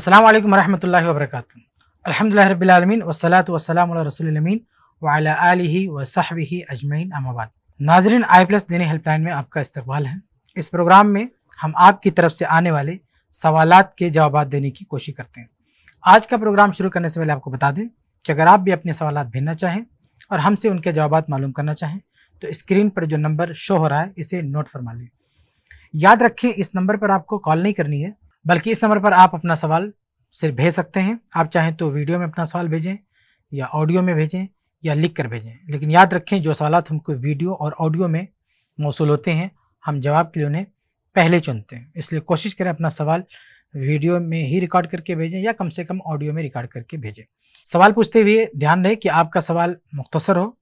अस्सलाम वालेकुम रहमतुल्लाहि व बरकातहू अल्हम्दुलिल्लाह रब्बिल आलमीन व सलाम अला रसूलिल अमीन व अला आलिही व सहबिहि अजमैन अमाबाद नाजरीन आई प्लस देने हेल्पलाइन में आपका इस्तकबाल है इस प्रोग्राम में हम आपकी तरफ से आने वाले सवाल के जवाब देने की कोशिश करते हैं आज का प्रोग्राम शुरू करने से पहले आपको बता दें कि अगर आप भी अपने सवाल भेजना चाहें और हमसे उनके जवाब मालूम करना चाहें तो स्क्रीन पर जो नंबर शो हो रहा है इसे नोट फरमा लें याद रखें इस नंबर पर आपको कॉल नहीं करनी है बल्कि इस नंबर पर आप अपना सवाल सिर्फ भेज सकते हैं आप चाहें तो वीडियो में अपना सवाल भेजें या ऑडियो में भेजें या लिख कर भेजें लेकिन याद रखें जो सवाल हमको वीडियो और ऑडियो में मौसू होते हैं हम जवाब के लिए उन्हें पहले चुनते हैं इसलिए कोशिश करें अपना सवाल वीडियो में ही रिकॉर्ड करके भेजें या कम से कम ऑडियो में रिकॉर्ड करके भेजें सवाल पूछते हुए ध्यान रहे कि आपका सवाल मुख्तसर हो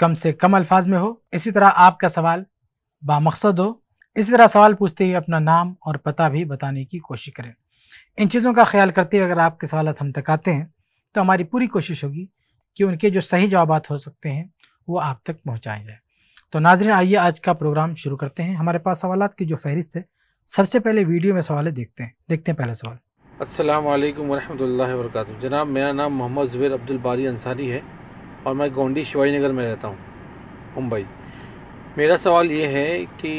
कम से कम अल्फाज में हो इसी तरह आपका सवाल बामकसद हो इसी तरह सवाल पूछते हुए अपना नाम और पता भी बताने की कोशिश करें इन चीज़ों का ख्याल करते हुए अगर आपके सवाल हम तक आते हैं तो हमारी पूरी कोशिश होगी कि उनके जो सही जवाब हो सकते हैं वो आप तक पहुँचाए जाए तो नाजरें आइए आज का प्रोग्राम शुरू करते हैं हमारे पास सवाल की जो फहरिस्त है सबसे पहले वीडियो में सवाल देखते हैं देखते हैं पहला सवाल असलम वालेकुम वरक जनाब मेरा नाम मोहम्मद ज़ुबैर अब्दुल बारी अंसारी है और मैं गोंडी शिवाई नगर में रहता हूँ मुंबई मेरा सवाल ये है कि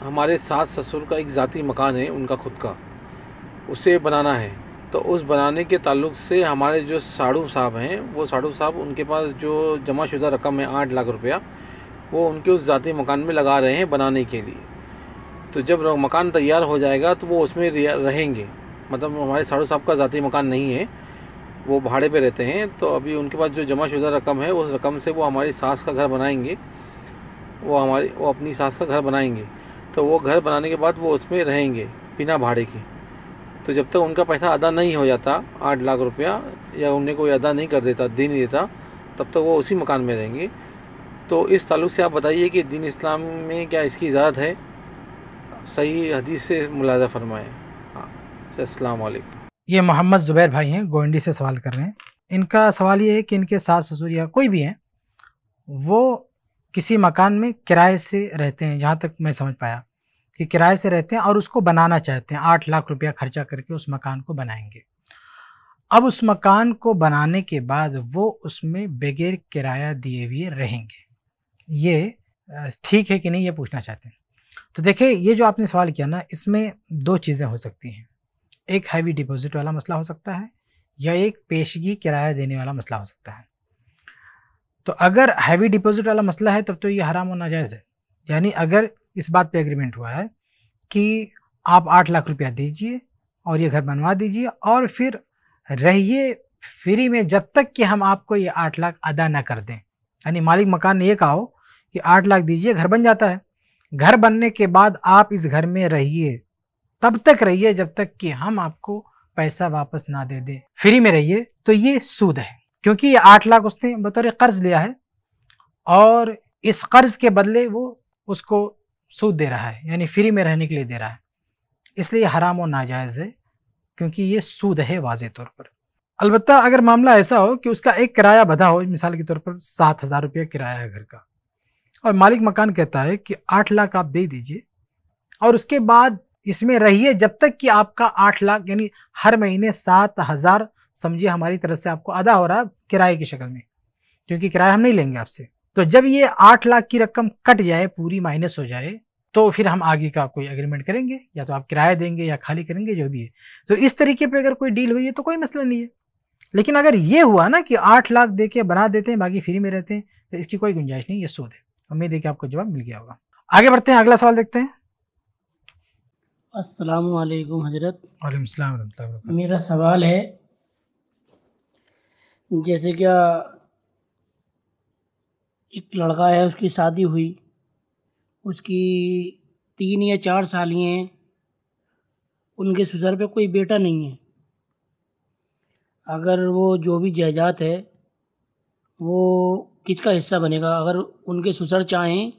हमारे सास ससुर का एक ज़ाती मकान है उनका खुद का उसे बनाना है तो उस बनाने के ताल्लुक से हमारे जो साड़ू साहब हैं वो साड़ू साहब उनके पास जो जमाशुदा रकम है आठ लाख रुपया वो उनके उस ज़ाती मकान में लगा रहे हैं बनाने के लिए तो जब मकान तैयार हो जाएगा तो वो उसमें रहेंगे मतलब हमारे साड़ू साहब का ज़ाती मकान नहीं है वो भाड़े पे रहते हैं तो अभी उनके पास जो जमाशुदा रकम है उस रकम से वो हमारी सास का घर बनाएंगे वो हमारी वो अपनी सास का घर बनाएंगे तो वो घर बनाने के बाद वो उसमें रहेंगे बिना भाड़े के तो जब तक उनका पैसा अदा नहीं हो जाता आठ लाख रुपया या उन्हें कोई अदा नहीं कर देता दे नहीं देता तब तक वो उसी मकान में रहेंगे तो इस ताल्लुक से आप बताइए कि दीन इस्लाम में क्या इसकी इजाज़त है सही हदीस से मुलाजा फरमाएँ हाँ, असलकुम ये मोहम्मद ज़ुबैर भाई हैं गोइंडी से सवाल कर रहे हैं इनका सवाल ये है कि इनके सास ससुर या कोई भी हैं वो किसी मकान में किराए से रहते हैं जहाँ तक मैं समझ पाया कि किराए से रहते हैं और उसको बनाना चाहते हैं आठ लाख रुपया खर्चा करके उस मकान को बनाएंगे अब उस मकान को बनाने के बाद वो उसमें बगैर किराया दिए हुए रहेंगे ये ठीक है कि नहीं ये पूछना चाहते हैं तो देखिए ये जो आपने सवाल किया ना इसमें दो चीज़ें हो सकती हैं एक हैवी डिपॉजिट वाला मसला हो सकता है या एक पेशगी किराया देने वाला मसला हो सकता है तो अगर हैवी डिपॉजिट वाला मसला है तब तो ये हराम और नाजायज़ है यानी अगर इस बात पे एग्रीमेंट हुआ है कि आप आठ लाख रुपया दीजिए और ये घर बनवा दीजिए और फिर रहिए फ्री में जब तक कि हम आपको ये आठ लाख अदा ना कर दें यानी मालिक मकान ने ये कहा हो कि आठ लाख दीजिए घर बन जाता है घर बनने के बाद आप इस घर में रहिए तब तक रहिए जब तक कि हम आपको पैसा वापस ना दे दें फ्री में रहिए तो ये सूद है क्योंकि ये आठ लाख उसने बतौर कर्ज लिया है और इस कर्ज के बदले वो उसको सूद दे रहा है यानी फ्री में रहने के लिए दे रहा है इसलिए हराम और नाजायज़ है क्योंकि ये सूद है वाज तौर पर अलबत् अगर मामला ऐसा हो कि उसका एक किराया बधा हो मिसाल के तौर पर सात हज़ार रुपया किराया है घर का और मालिक मकान कहता है कि आठ लाख आप दे दीजिए और उसके बाद इसमें रहिए जब तक कि आपका आठ लाख यानी हर महीने सात हज़ार समझिए हमारी तरफ से आपको अदा हो रहा किराए की शक्ल में क्योंकि किराया हम नहीं लेंगे आपसे तो जब ये आठ लाख की रकम कट जाए पूरी माइनस हो जाए तो फिर हम आगे का कोई एग्रीमेंट करेंगे या तो आप किराया देंगे या खाली करेंगे जो भी है तो इस तरीके पे अगर कोई डील हुई है तो कोई मसला नहीं है लेकिन अगर ये हुआ ना कि आठ लाख दे के बना देते हैं बाकी फ्री में रहते हैं तो इसकी कोई गुंजाइश नहीं ये सो दे उम्मीद है कि आपको जवाब मिल गया होगा आगे बढ़ते हैं अगला सवाल देखते हैं असलम हजरत मेरा सवाल है जैसे क्या एक लड़का है उसकी शादी हुई उसकी तीन या चार साली हैं उनके ससुर पे कोई बेटा नहीं है अगर वो जो भी जायदाद है वो किसका हिस्सा बनेगा अगर उनके ससुर चाहें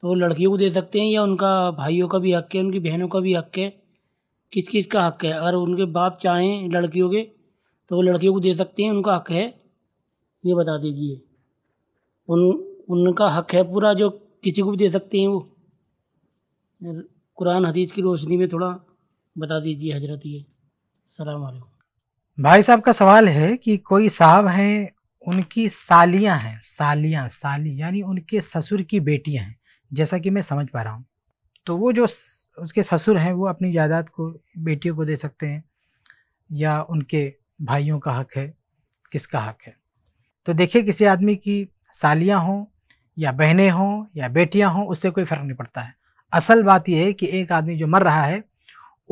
तो वो लड़कियों को दे सकते हैं या उनका भाइयों का भी हक है उनकी बहनों का भी हक है किस किस का हक है अगर उनके बाप चाहें लड़कियों के तो वो लड़कियों को दे सकते हैं उनका हक है ये बता दीजिए उन उनका हक है पूरा जो किसी को भी दे सकते हैं वो कुरान हदीस की रोशनी में थोड़ा बता दीजिए हजरत ये सलामकुम भाई साहब का सवाल है कि कोई साहब हैं उनकी सालियां हैं सालियां साली यानी उनके ससुर की बेटियां हैं जैसा कि मैं समझ पा रहा हूँ तो वो जो उसके ससुर हैं वो अपनी जायदाद को बेटियों को दे सकते हैं या उनके भाइयों का हक है किसका हक है तो देखिए किसी आदमी की सालियाँ हों या बहनें हों या बेटियाँ हों उससे कोई फ़र्क नहीं पड़ता है असल बात यह है कि एक आदमी जो मर रहा है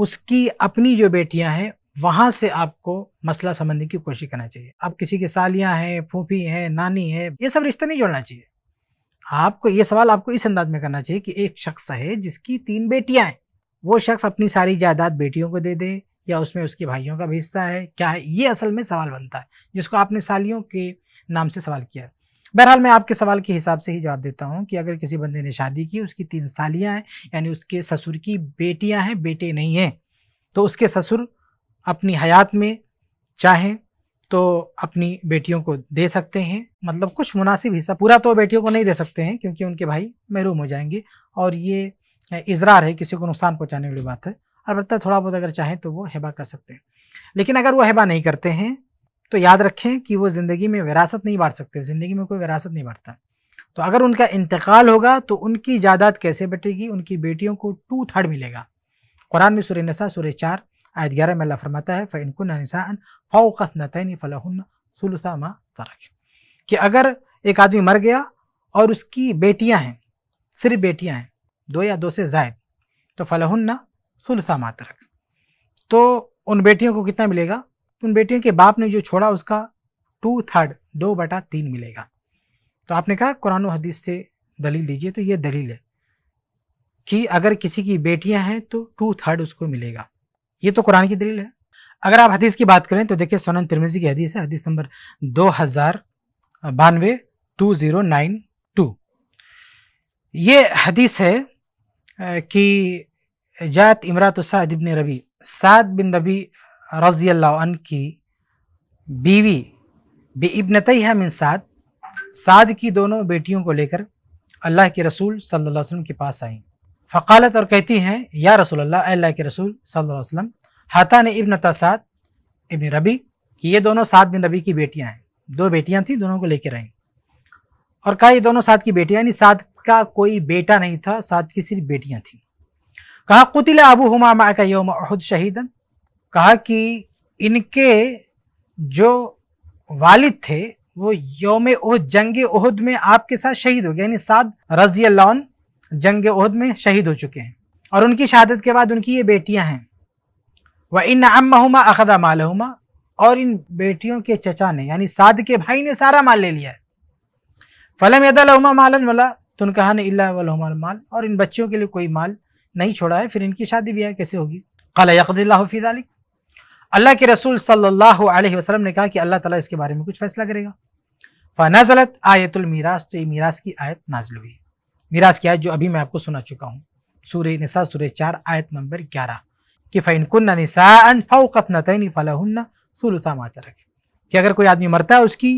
उसकी अपनी जो बेटियाँ हैं वहाँ से आपको मसला समझने की कोशिश करना चाहिए आप किसी की सालियाँ हैं फूफी हैं नानी है ये सब रिश्ते नहीं जोड़ना चाहिए आपको ये सवाल आपको इस अंदाज में करना चाहिए कि एक शख्स है जिसकी तीन बेटियाँ हैं वो शख्स अपनी सारी जायदाद बेटियों को दे दे या उसमें उसके भाइयों का भी हिस्सा है क्या है ये असल में सवाल बनता है जिसको आपने सालियों के नाम से सवाल किया है बहरहाल मैं आपके सवाल के हिसाब से ही जवाब देता हूँ कि अगर किसी बंदे ने शादी की उसकी तीन सालियाँ हैं यानी उसके ससुर की बेटियाँ हैं बेटे नहीं हैं तो उसके ससुर अपनी हयात में चाहें तो अपनी बेटियों को दे सकते हैं मतलब कुछ मुनासिब हिस्सा पूरा तो बेटियों को नहीं दे सकते हैं क्योंकि उनके भाई महरूम हो जाएंगे और ये इजरार है किसी को नुकसान पहुँचाने वाली बात है अलबत्ता थोड़ा बहुत अगर चाहें तो वो हैबा कर सकते हैं लेकिन अगर वो हैबा नहीं करते हैं तो याद रखें कि वो ज़िंदगी में विरासत नहीं बांट सकते ज़िंदगी में कोई विरासत नहीं बांटता तो अगर उनका इंतकाल होगा तो उनकी जायदाद कैसे बटेगी उनकी बेटियों को टू थर्ड मिलेगा कुरान में सुर नसा सुर चार आयत ग्यारह में अल्लाह फरमाता है फ़ैनकुन नसान फ़ौक़त नतन फ़लाहन सुलसा तरक कि अगर एक आदमी मर गया और उसकी बेटियां हैं सिर्फ बेटियां हैं दो या दो से जायद तो फ़लाहन्ना सुलसा मातरक तो उन बेटियों को कितना मिलेगा उन बेटियों के बाप ने जो छोड़ा उसका टू थर्ड दो बटा तीन मिलेगा तो आपने कहा कुरान हदीस से दलील दीजिए तो ये दलील है कि अगर किसी की बेटियां हैं तो टू थर्ड उसको मिलेगा ये तो कुरान की दलील है अगर आप हदीस की बात करें तो देखिए सोनन तिरमिजी की हदीस है हदीस नंबर दो हज़ार बानवे टू ज़ीरो नाइन टू ये हदीस है कि जात इमरात साद इबन रबी साद बिन रबी रजी अन की बीवी बे तैया मिन साद साद की दोनों बेटियों को लेकर अल्लाह के रसूल सल्लल्लाहु अलैहि वसल्लम के पास आई फ़कालत और कहती हैं या रसूल अल्लाह अल्लाह के रसूल सल्लल्लाहु अलैहि वसल्लम हाथा ने इबन साद इबन रबी कि ये दोनों साद बिन रबी की बेटियाँ हैं दो बेटियाँ थीं दोनों को लेकर आई और कहा ये दोनों साद की बेटियाँ यानी साद का कोई बेटा नहीं था साद की सिर्फ बेटियाँ थीं कहा कुतिला अबू हुमा मा का योम अहद शहीदन कहा कि इनके जो वालिद थे वो योम ओहद जंग ओहद में आपके साथ शहीद हो गए यानी साद रजी अल्लान जंग ओहद में शहीद हो चुके हैं और उनकी शहादत के बाद उनकी ये बेटियां हैं व इन अम्मा अखदा मालहुमा और इन बेटियों के चचा ने यानी साद के भाई ने सारा माल ले लिया है फलम यदा लहुमा मालन वाला तुन कहा ने इला वाल माल और इन बच्चियों के लिए कोई माल नहीं छोड़ा है फिर इनकी शादी भी है कैसे होगी कला यकदिल्लाफीज अली अल्लाह के रसूल सल्लल्लाहु अलैहि वसल्लम ने कहा कि अल्लाह ताला इसके बारे में कुछ फैसला करेगा फ़नाजलत आयतुल मीरास तो ये मीरास की आयत नाजिल हुई मीरास की आयत जो अभी मैं आपको सुना चुका हूँ सूर नसा सूर चार आयत नंबर ग्यारह कि फ़ैनकुन्ना निसाअन फ़ौक़त नतनी फ़लाहन्ना सुलता मातरक कि अगर कोई आदमी मरता है उसकी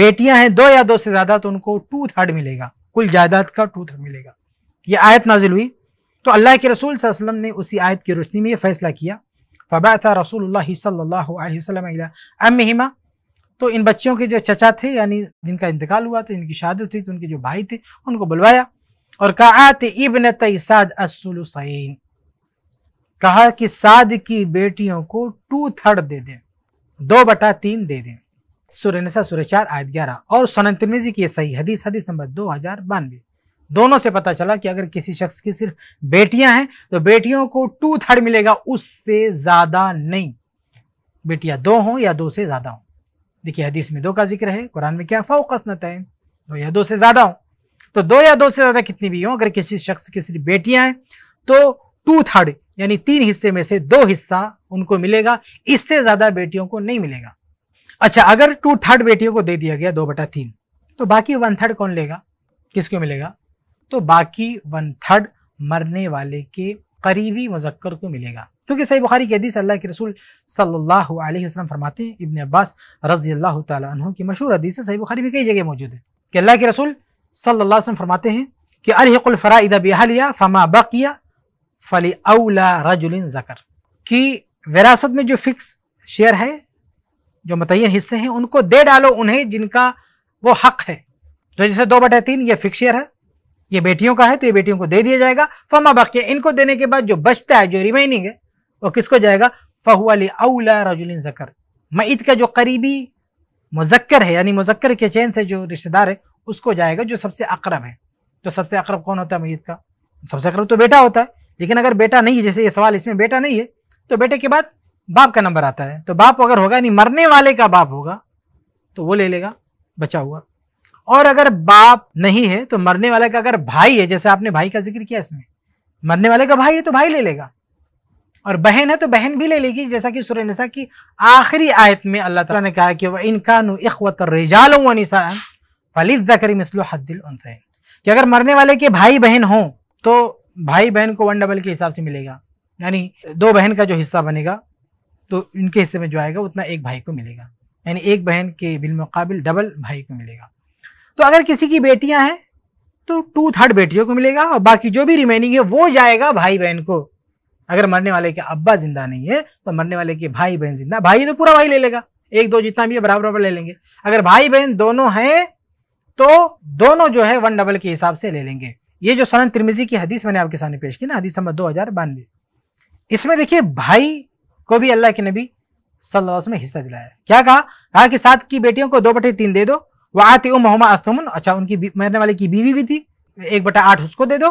बेटियां हैं दो या दो से ज़्यादा तो उनको टू थर्ड मिलेगा कुल जायदाद का टू थर्ड मिलेगा ये आयत नाजिल हुई तो अल्लाह के रसूल वसल्लम ने उसी आयत की रोशनी में यह फैसला किया फ़बा था रसूल सल्ला तो इन बच्चियों के जो चचा थे यानी जिनका इंतकाल हुआ था जिनकी शादी थी तो उनके जो भाई थे उनको बुलवाया और कहा इबन तैसाद असलुसैन कहा कि साद की बेटियों को टू थर्ड दे दें दो बटा तीन दे दें सुरसा सुरचार आयत ग्यारह और सोनतरमिजी की सही हदीस हदीस नंबर दो हजार बानवे दोनों से पता चला कि अगर किसी शख्स की सिर्फ बेटियां हैं तो बेटियों को टू थर्ड मिलेगा उससे ज्यादा नहीं बेटियां दो हों या दो से ज्यादा हों देखिए हदीस में दो का जिक्र है कुरान में क्या फ़ौकसनत है दो या दो से ज़्यादा हो तो दो या दो से ज़्यादा कितनी भी हो अगर किसी शख्स की सिर्फ बेटियां हैं तो टू थर्ड यानी तीन हिस्से में से दो हिस्सा उनको मिलेगा इससे ज़्यादा बेटियों को नहीं मिलेगा अच्छा अगर टू थर्ड बेटियों को दे दिया गया दो बटा तीन तो बाकी वन थर्ड कौन लेगा किसको मिलेगा तो बाकी वन थर्ड मरने वाले के करीबी मुजक्कर को मिलेगा क्योंकि सही बुखारी की हदीस अल्लाह के रसूल सल्लल्लाहु अलैहि वसल्लम फरमाते हैं इब्न अब्बास रजी अल्लाह तु की मशहूर हदीस सही बुखारी भी कई जगह मौजूद है कि अल्लाह के रसूल सल्लल्लाहु अलैहि वसल्लम फरमाते हैं कि अलहकुलफ़राइद बहलिया फमा बकिया फली अला रजुलिन जकर कि विरासत में जो फिक्स शेयर है जो मुतन हिस्से हैं उनको दे डालो उन्हें जिनका वो हक है तो जैसे दो बटे तीन ये फिक्स शेयर है ये बेटियों का है तो ये बेटियों को दे दिया जाएगा फमा बाकी इनको देने के बाद जो बचता है जो रिमेनिंग है वो किसको जाएगा फ़हुअली अला रजुलिन जकर मईद का जो करीबी मुजक्कर है यानी मुजक्कर के चैन से जो रिश्तेदार है उसको जाएगा जो सबसे अकरब है तो सबसे अकरब कौन होता है मईद का सबसे अकरब तो बेटा होता है लेकिन अगर बेटा नहीं है जैसे ये सवाल इसमें बेटा नहीं है तो बेटे के बाद बाप का नंबर आता है तो बाप अगर होगा यानी मरने वाले का बाप होगा तो वो ले लेगा बचा हुआ और अगर बाप नहीं है तो मरने वाले का अगर भाई है जैसे आपने भाई का जिक्र किया इसमें मरने वाले का भाई है तो भाई ले लेगा और बहन है तो बहन भी ले लेगी जैसा कि सुर नसा की आखिरी आयत में अल्लाह ताला ने कहा कि वह इनका इखवत रिजाल वनिसा फलिद कि अगर मरने वाले के भाई बहन हों तो भाई बहन को वन डबल के हिसाब से मिलेगा यानी दो बहन का जो हिस्सा बनेगा तो इनके हिस्से में जो आएगा उतना एक भाई को मिलेगा यानी एक बहन के बिलमकबिल डबल भाई को मिलेगा तो अगर किसी की बेटियां हैं तो टू थर्ड बेटियों को मिलेगा और बाकी जो भी रिमेनिंग है वो जाएगा भाई बहन को अगर मरने वाले के अब्बा जिंदा नहीं है तो मरने वाले के भाई बहन जिंदा भाई तो पूरा भाई ले लेगा एक दो जितना भी है बराबर बराबर ले लेंगे अगर भाई बहन दोनों हैं तो दोनों जो है वन डबल के हिसाब से ले लेंगे ये जो सनन त्रिमिजी की हदीस मैंने आपके सामने पेश की ना हदीस नंबर दो हजार बानवे इसमें देखिए भाई को भी अल्लाह के नबी सल्लल्लाहु अलैहि वसल्लम हिस्सा दिलाया क्या कहा कहा कि सात की बेटियों को दो बटे तीन दे दो वह हो मोहम्मद असमन अच्छा उनकी मरने वाले की बीवी भी थी एक बटा आठ उसको दे दो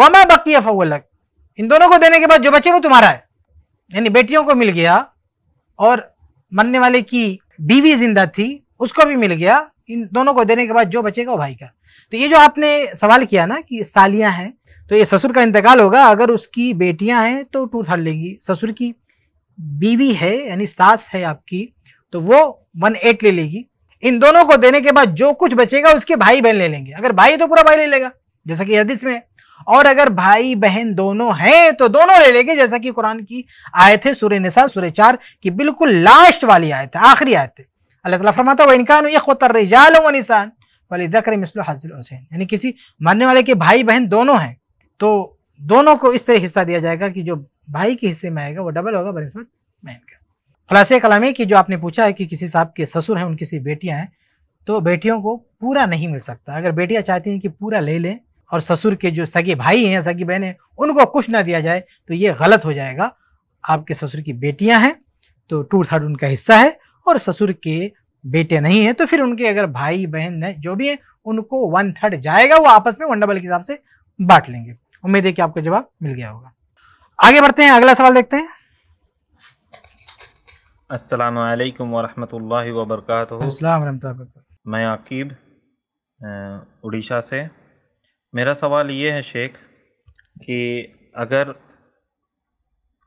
वमा बक्की अलग इन दोनों को देने के बाद जो बचे वो तुम्हारा है यानी बेटियों को मिल गया और मरने वाले की बीवी जिंदा थी उसको भी मिल गया इन दोनों को देने के बाद जो बचेगा वो भाई का तो ये जो आपने सवाल किया ना कि सालियाँ हैं तो ये ससुर का इंतकाल होगा अगर उसकी बेटियाँ हैं तो टू थर्ड लेगी ससुर की बीवी है यानी सास है आपकी तो वो वन एट ले लेगी इन दोनों को देने के बाद जो कुछ बचेगा उसके भाई बहन ले लेंगे अगर भाई तो पूरा भाई ले लेगा जैसा कि हदीस में और अगर भाई बहन दोनों हैं तो दोनों ले लेंगे जैसा कि कुरान की आयत है सूर्य निसा सूर्य चार की बिल्कुल लास्ट वाली आयत है आखिरी आयत है अल्लाह तला फरमाता वह इनकान यजाल निसान वाली दकर मिसल हाजिल हुसैन यानी किसी मानने वाले के भाई बहन दोनों हैं तो दोनों को इस तरह हिस्सा दिया जाएगा कि जो भाई के हिस्से में आएगा वो डबल होगा बनस्बत बहन का खुलासे है की जो आपने पूछा है कि किसी साहब के ससुर हैं उनकी सी बेटियाँ हैं तो बेटियों को पूरा नहीं मिल सकता अगर बेटियाँ चाहती हैं कि पूरा ले लें और ससुर के जो सगे भाई हैं सगी बहन हैं उनको कुछ ना दिया जाए तो ये गलत हो जाएगा आपके ससुर की बेटियाँ हैं तो टू थर्ड उनका हिस्सा है और ससुर के बेटे नहीं हैं तो फिर उनके अगर भाई बहन हैं जो भी हैं उनको वन थर्ड जाएगा वो आपस में वन डबल के हिसाब से बांट लेंगे उम्मीद है कि आपको जवाब मिल गया होगा आगे बढ़ते हैं अगला सवाल देखते हैं असलकम वालेकुम वरहमतुल्लाहि मैं आकीब उड़ीसा से मेरा सवाल ये है शेख कि अगर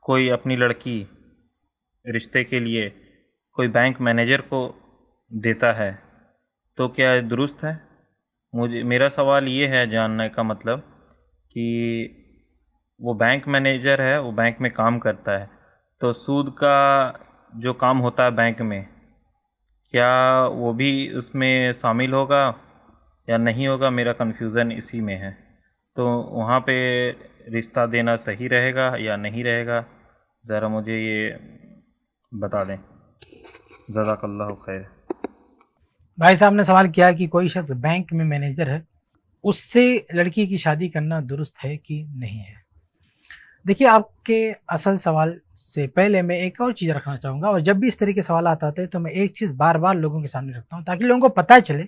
कोई अपनी लड़की रिश्ते के लिए कोई बैंक मैनेजर को देता है तो क्या दुरुस्त है मुझे मेरा सवाल ये है जानने का मतलब कि वो बैंक मैनेजर है वो बैंक में काम करता है तो सूद का जो काम होता है बैंक में क्या वो भी उसमें शामिल होगा या नहीं होगा मेरा कन्फ्यूज़न इसी में है तो वहाँ पे रिश्ता देना सही रहेगा या नहीं रहेगा ज़रा मुझे ये बता दें जजाकल्ला खैर भाई साहब ने सवाल किया कि कोई शख्स बैंक में मैनेजर है उससे लड़की की शादी करना दुरुस्त है कि नहीं है देखिए आपके असल सवाल से पहले मैं एक और चीज़ रखना चाहूँगा और जब भी इस तरह के सवाल आते हैं तो मैं एक चीज़ बार बार लोगों के सामने रखता हूँ ताकि लोगों को पता चले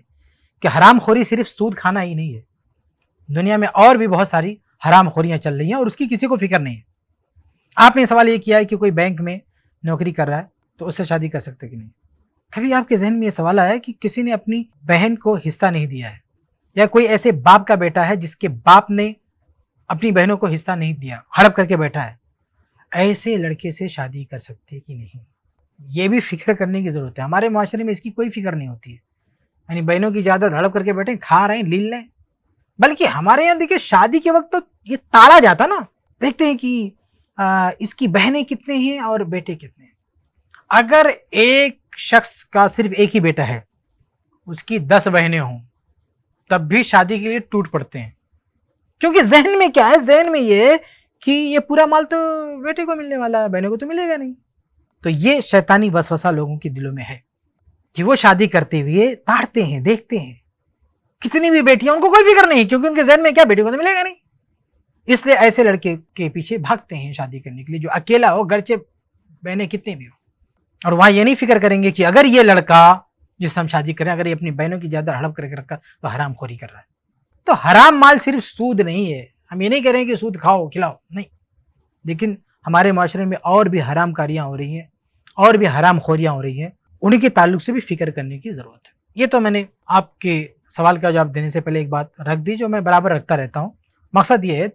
कि हराम खोरी सिर्फ सूद खाना ही नहीं है दुनिया में और भी बहुत सारी हराम खोरियाँ चल रही हैं और उसकी किसी को फिक्र नहीं है आपने सवाल ये किया है कि कोई बैंक में नौकरी कर रहा है तो उससे शादी कर सकते कि नहीं कभी आपके जहन में ये सवाल आया कि किसी ने अपनी बहन को हिस्सा नहीं दिया है या कोई ऐसे बाप का बेटा है जिसके बाप ने अपनी बहनों को हिस्सा नहीं दिया हड़प करके बैठा है ऐसे लड़के से शादी कर सकते कि नहीं ये भी फिक्र करने की ज़रूरत है हमारे माशरे में इसकी कोई फिक्र नहीं होती है यानी बहनों की ज़्यादा धड़प करके बैठे खा रहे हैं लील लें बल्कि हमारे यहाँ देखिए शादी के वक्त तो ये ताड़ा जाता ना देखते हैं कि आ, इसकी बहनें कितने हैं और बेटे कितने हैं अगर एक शख्स का सिर्फ एक ही बेटा है उसकी दस बहनें हों तब भी शादी के लिए टूट पड़ते हैं क्योंकि जहन में क्या है जहन में ये कि ये पूरा माल तो बेटे को मिलने वाला है बहनों को तो मिलेगा नहीं तो ये शैतानी वसवसा लोगों के दिलों में है कि वो शादी करते हुए ताड़ते हैं देखते हैं कितनी भी बेटियां उनको कोई फिक्र नहीं क्योंकि उनके जहन में क्या बेटी को तो मिलेगा नहीं इसलिए ऐसे लड़के के पीछे भागते हैं शादी करने के लिए जो अकेला हो घर से बहने कितने भी हो और वहां ये नहीं फिक्र करेंगे कि अगर ये लड़का जिससे हम शादी करें अगर ये अपनी बहनों की ज्यादा हड़प करके रखा तो हराम खोरी कर रहा है तो हराम माल सिर्फ सूद नहीं है हम ये नहीं कह रहे हैं कि सूद खाओ खिलाओ नहीं लेकिन हमारे माशरे में और भी हराम कारियाँ हो रही हैं और भी हराम खोरियाँ हो रही हैं उनके ताल्लुक से भी फिक्र करने की ज़रूरत है ये तो मैंने आपके सवाल का जवाब देने से पहले एक बात रख दी जो मैं बराबर रखता रहता हूँ मकसद ये है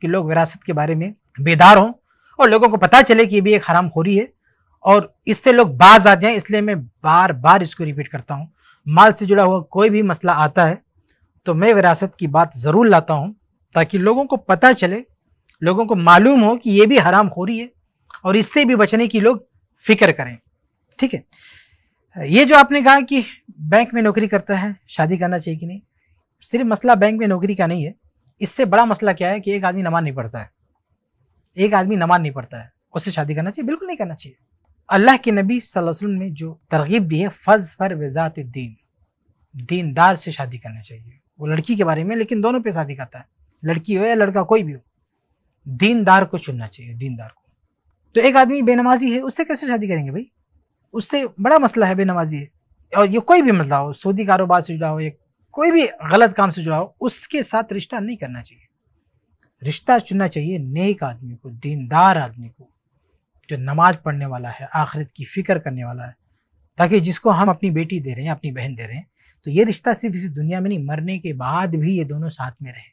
कि लोग विरासत के बारे में बेदार हों और लोगों को पता चले कि ये भी एक हराम खोरी है और इससे लोग बाज आ जाएँ इसलिए मैं बार बार इसको रिपीट करता हूँ माल से जुड़ा हुआ कोई भी मसला आता है तो मैं विरासत की बात ज़रूर लाता हूँ ताकि लोगों को पता चले लोगों को मालूम हो कि ये भी हराम रही है और इससे भी बचने की लोग फिक्र करें ठीक है ये जो आपने कहा कि बैंक में नौकरी करता है शादी करना चाहिए कि नहीं सिर्फ मसला बैंक में नौकरी का नहीं है इससे बड़ा मसला क्या है कि एक आदमी नमाज नहीं पढ़ता है एक आदमी नमाज नहीं पढ़ता है उससे शादी करना चाहिए बिल्कुल नहीं करना चाहिए अल्लाह के नबी वसल्लम ने जो तरगीब दी है फ़ज़ फर वज़ात दीन दीनदार से शादी करना चाहिए वो लड़की के बारे में लेकिन दोनों पे शादी करता है लड़की हो या लड़का कोई भी हो दीनदार को चुनना चाहिए दीनदार को तो एक आदमी बेनमाजी है उससे कैसे शादी करेंगे भाई उससे बड़ा मसला है बेनमाजी है और ये कोई भी मसला हो सऊदी कारोबार से जुड़ा हो या कोई भी गलत काम से जुड़ा हो उसके साथ रिश्ता नहीं करना चाहिए रिश्ता चुनना चाहिए नेक आदमी को दीनदार आदमी को जो नमाज पढ़ने वाला है आखिरत की फ़िक्र करने वाला है ताकि जिसको हम अपनी बेटी दे रहे हैं अपनी बहन दे रहे हैं तो ये रिश्ता सिर्फ इसी दुनिया में नहीं मरने के बाद भी ये दोनों साथ में रहें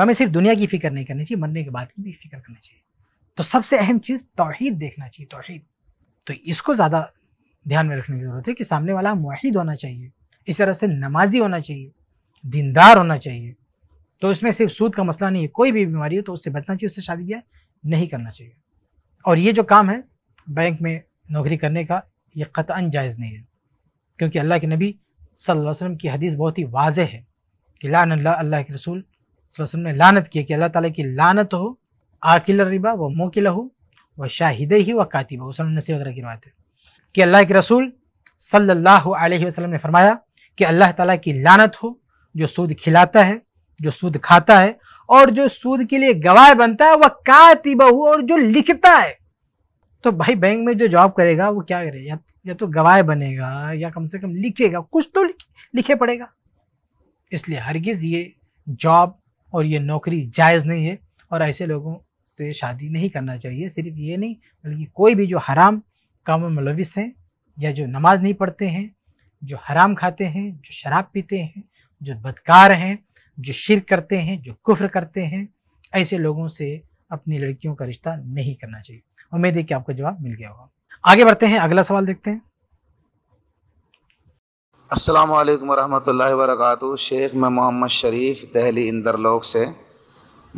तो हमें सिर्फ दुनिया की फिक्र नहीं करनी चाहिए मरने के बाद की भी फिक्र करनी चाहिए तो सबसे अहम चीज़ तोहहीद देखना चाहिए तोहहीद तो इसको ज़्यादा ध्यान में रखने की ज़रूरत है कि सामने वाला माहिद होना चाहिए इस तरह से नमाजी होना चाहिए दीनदार होना चाहिए तो इसमें सिर्फ सूद का मसला नहीं है कोई भी बीमारी हो तो उससे बचना चाहिए उससे शादी ब्याह नहीं करना चाहिए और ये जो काम है बैंक में नौकरी करने का ये कतान जायज़ नहीं है क्योंकि अल्लाह के नबी सल्लल्लाहु अलैहि वसल्लम की हदीस बहुत ही वाज है कि लान अल्लाह के रसूल वसलम ने लानत किया कि अल्लाह ताला की लानत हो आकिल रिबा व मोकिल हो व शाहिद ही व कातिब वसलम नसी वगैरह की रवायत है कि अल्लाह के रसूल सल्लल्लाहु अलैहि वसल्लम ने फरमाया कि अल्लाह ताला की लानत हो जो सूद खिलाता है जो सूद खाता है और जो सूद के लिए गवाह बनता है वह कातिब हो और जो लिखता है तो भाई बैंक में जो जॉब करेगा वो क्या करेगा या, तो गवाह बनेगा या कम से कम लिखेगा कुछ तो लिखे, लिखे पड़ेगा इसलिए हरगिज़ ये जॉब और ये नौकरी जायज़ नहीं है और ऐसे लोगों से शादी नहीं करना चाहिए सिर्फ ये नहीं बल्कि कोई भी जो हराम काम में मुलविस हैं या जो नमाज़ नहीं पढ़ते हैं जो हराम खाते हैं जो शराब पीते हैं जो बदकार हैं जो शिर करते हैं जो कुफ्र करते हैं ऐसे लोगों से अपनी लड़कियों का रिश्ता नहीं करना चाहिए उम्मीद है कि आपको जवाब मिल गया होगा आगे बढ़ते हैं अगला सवाल देखते हैं अस्सलाम वालेकुम रहमतुल्लाहि वरकत शेख मैं मोहम्मद शरीफ दहली इंदरलोक से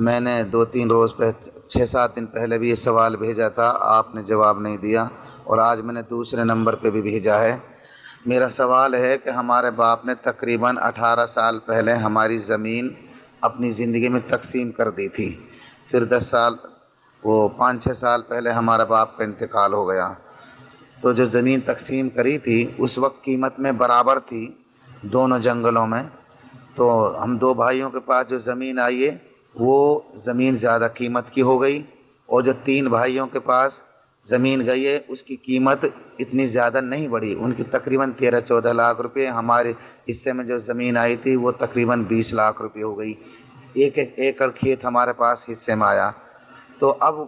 मैंने दो तीन रोज़ पह छः सात दिन पहले भी ये सवाल भेजा था आपने जवाब नहीं दिया और आज मैंने दूसरे नंबर पे भी भेजा है मेरा सवाल है कि हमारे बाप ने तकरीबन अठारह साल पहले हमारी ज़मीन अपनी ज़िंदगी में तकसीम कर दी थी फिर दस साल वो पाँच छः साल पहले हमारे बाप का इंतकाल हो गया तो जो ज़मीन तकसीम करी थी उस वक्त कीमत में बराबर थी दोनों जंगलों में तो हम दो भाइयों के पास जो ज़मीन आई है वो ज़मीन ज़्यादा कीमत की हो गई और जो तीन भाइयों के पास ज़मीन गई है उसकी कीमत इतनी ज़्यादा नहीं बढ़ी उनकी तकरीबन तेरह चौदह लाख रुपए हमारे हिस्से में जो ज़मीन आई थी वो तकरीबन बीस लाख रुपए हो गई एक एक एकड़ खेत हमारे पास हिस्से में आया तो अब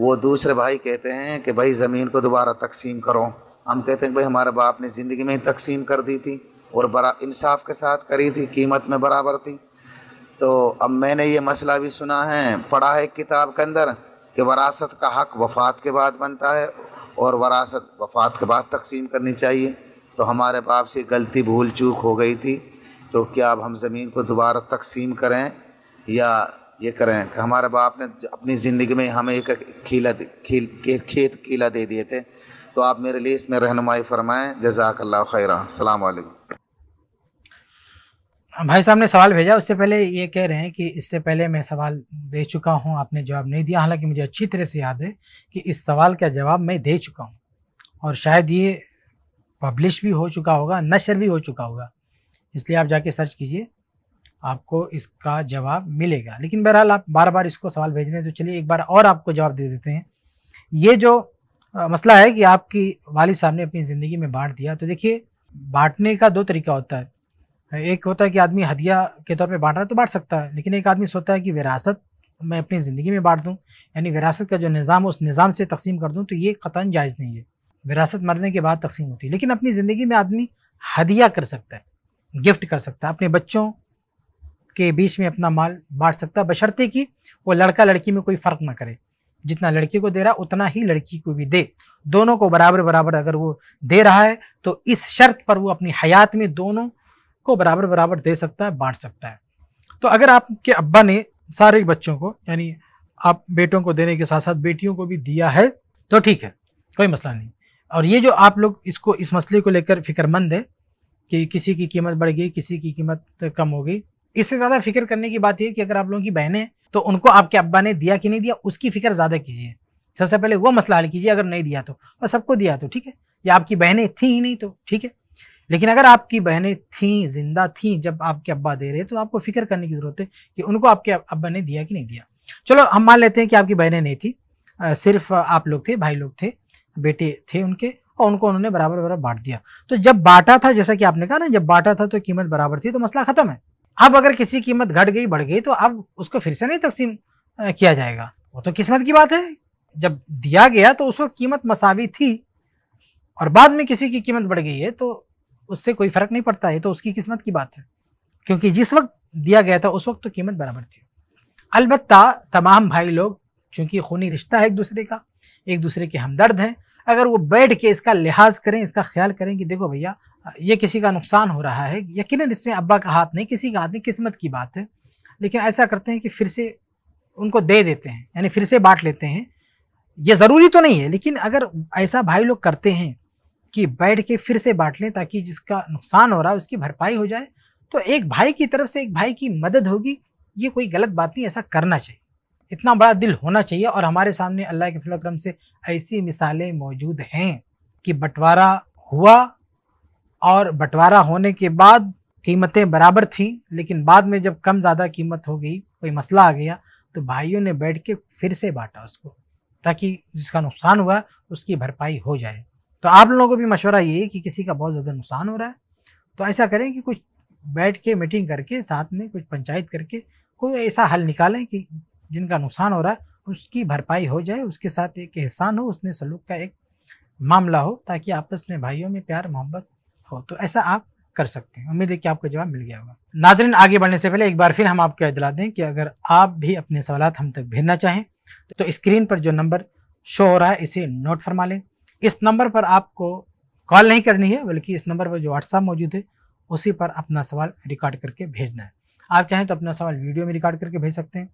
वो दूसरे भाई कहते हैं कि भाई ज़मीन को दोबारा तकसीम करो हम कहते हैं भाई हमारे बाप ने ज़िंदगी में ही तकसीम कर दी थी और बड़ा इंसाफ के साथ करी थी कीमत में बराबर थी तो अब मैंने ये मसला भी सुना है पढ़ा है किताब के अंदर कि वरासत का हक वफात के बाद बनता है और वरासत वफात के बाद तकसीम करनी चाहिए तो हमारे बाप से गलती भूल चूक हो गई थी तो क्या अब हम ज़मीन को दोबारा तकसीम करें या ये करें कि हमारे बाप ने अपनी ज़िंदगी में हमें एक खीला खील के खेत खीला दे दिए थे तो आप मेरे लिए इसमें रहनुमाई फरमाएँ जजाकल्ला खैर सलाम भाई साहब ने सवाल भेजा उससे पहले ये कह रहे हैं कि इससे पहले मैं सवाल दे चुका हूँ आपने जवाब नहीं दिया हालांकि मुझे अच्छी तरह से याद है कि इस सवाल का जवाब मैं दे चुका हूँ और शायद ये पब्लिश भी हो चुका होगा नशर भी हो चुका होगा इसलिए आप जाके सर्च कीजिए आपको इसका जवाब मिलेगा लेकिन बहरहाल आप बार बार इसको सवाल भेज रहे हैं तो चलिए एक बार और आपको जवाब दे देते हैं ये जो आ, मसला है कि आपकी वालिद साहब ने अपनी ज़िंदगी में बांट दिया तो देखिए बांटने का दो तरीका होता है एक होता है कि आदमी हदिया के तौर पे बांट रहा है तो बांट सकता है लेकिन एक आदमी सोचता है कि विरासत मैं अपनी ज़िंदगी में बांट दूँ यानी विरासत का जो निज़ाम उस निज़ाम से तकसीम कर दूँ तो ये कतान जायज़ नहीं है विरासत मरने के बाद तकसीम होती है लेकिन अपनी ज़िंदगी में आदमी हदिया कर सकता है गिफ्ट कर सकता है अपने बच्चों के बीच में अपना माल बांट सकता है बशर्ते कि वो लड़का लड़की में कोई फ़र्क ना करे जितना लड़की को दे रहा उतना ही लड़की को भी दे दोनों को बराबर बराबर अगर वो दे रहा है तो इस शर्त पर वो अपनी हयात में दोनों को बराबर बराबर दे सकता है बांट सकता है तो अगर आपके अब्बा ने सारे बच्चों को यानी आप बेटों को देने के साथ साथ बेटियों को भी दिया है तो ठीक है कोई मसला नहीं और ये जो आप लोग इसको इस मसले को लेकर फिक्रमंद है कि किसी की कीमत बढ़ गई किसी की कीमत कम हो गई इससे ज़्यादा फिक्र करने की बात यह कि अगर आप लोगों की बहनें तो उनको आपके अब्बा ने दिया कि नहीं दिया उसकी फिक्र ज़्यादा कीजिए सबसे पहले वो मसला हल कीजिए अगर नहीं दिया तो और सबको दिया तो ठीक है या आपकी बहनें थी ही नहीं तो ठीक है लेकिन अगर आपकी बहनें थीं जिंदा थीं जब आपके अब्बा दे रहे तो आपको फिक्र करने की ज़रूरत है कि उनको आपके अब्बा ने दिया कि नहीं दिया चलो हम मान लेते हैं कि आपकी बहनें नहीं थी सिर्फ आप लोग थे भाई लोग थे बेटे थे उनके और उनको उन्होंने बराबर बराबर बांट दिया तो जब बांटा था जैसा कि आपने कहा ना जब बांटा था तो कीमत बराबर थी तो मसला ख़त्म है अब अगर किसी कीमत घट गई बढ़ गई तो अब उसको फिर से नहीं तकसीम किया जाएगा वो तो किस्मत की बात है जब दिया गया तो उस वक्त कीमत मसावी थी और बाद में किसी की कीमत बढ़ गई है तो उससे कोई फर्क नहीं पड़ता है तो उसकी किस्मत की बात है क्योंकि जिस वक्त दिया गया था उस वक्त तो कीमत बराबर थी अलबत्ता तमाम भाई लोग चूंकि खूनी रिश्ता है एक दूसरे का एक दूसरे के हमदर्द हैं अगर वो बैठ के इसका लिहाज करें इसका ख्याल करें कि देखो भैया ये किसी का नुकसान हो रहा है यकीन इसमें अब्बा का हाथ नहीं किसी का हाथ नहीं किस्मत की बात है लेकिन ऐसा करते हैं कि फिर से उनको दे देते हैं यानी फिर से बांट लेते हैं ये ज़रूरी तो नहीं है लेकिन अगर ऐसा भाई लोग करते हैं कि बैठ के फिर से बांट लें ताकि जिसका नुकसान हो रहा है उसकी भरपाई हो जाए तो एक भाई की तरफ से एक भाई की मदद होगी ये कोई गलत बात नहीं ऐसा करना चाहिए इतना बड़ा दिल होना चाहिए और हमारे सामने अल्लाह के फलक्रम से ऐसी मिसालें मौजूद हैं कि बंटवारा हुआ और बंटवारा होने के बाद कीमतें बराबर थीं लेकिन बाद में जब कम ज़्यादा कीमत हो गई कोई मसला आ गया तो भाइयों ने बैठ के फिर से बांटा उसको ताकि जिसका नुकसान हुआ उसकी भरपाई हो जाए तो आप लोगों को भी मशवरा ये है कि किसी का बहुत ज़्यादा नुकसान हो रहा है तो ऐसा करें कि कुछ बैठ के मीटिंग करके साथ में कुछ पंचायत करके कोई ऐसा हल निकालें कि जिनका नुकसान हो रहा है उसकी भरपाई हो जाए उसके साथ एक एहसान हो उसने सलूक का एक मामला हो ताकि आपस में भाइयों में प्यार मोहब्बत हो तो ऐसा आप कर सकते हैं उम्मीद है कि आपको जवाब मिल गया होगा नाजरन आगे बढ़ने से पहले एक बार फिर हम आपको दिला दें कि अगर आप भी अपने सवाल हम तक भेजना चाहें तो स्क्रीन पर जो नंबर शो हो रहा है इसे नोट फरमा लें इस नंबर पर आपको कॉल नहीं करनी है बल्कि इस नंबर पर जो व्हाट्सअप मौजूद है उसी पर अपना सवाल रिकॉर्ड करके भेजना है आप चाहें तो अपना सवाल वीडियो में रिकॉर्ड करके भेज सकते हैं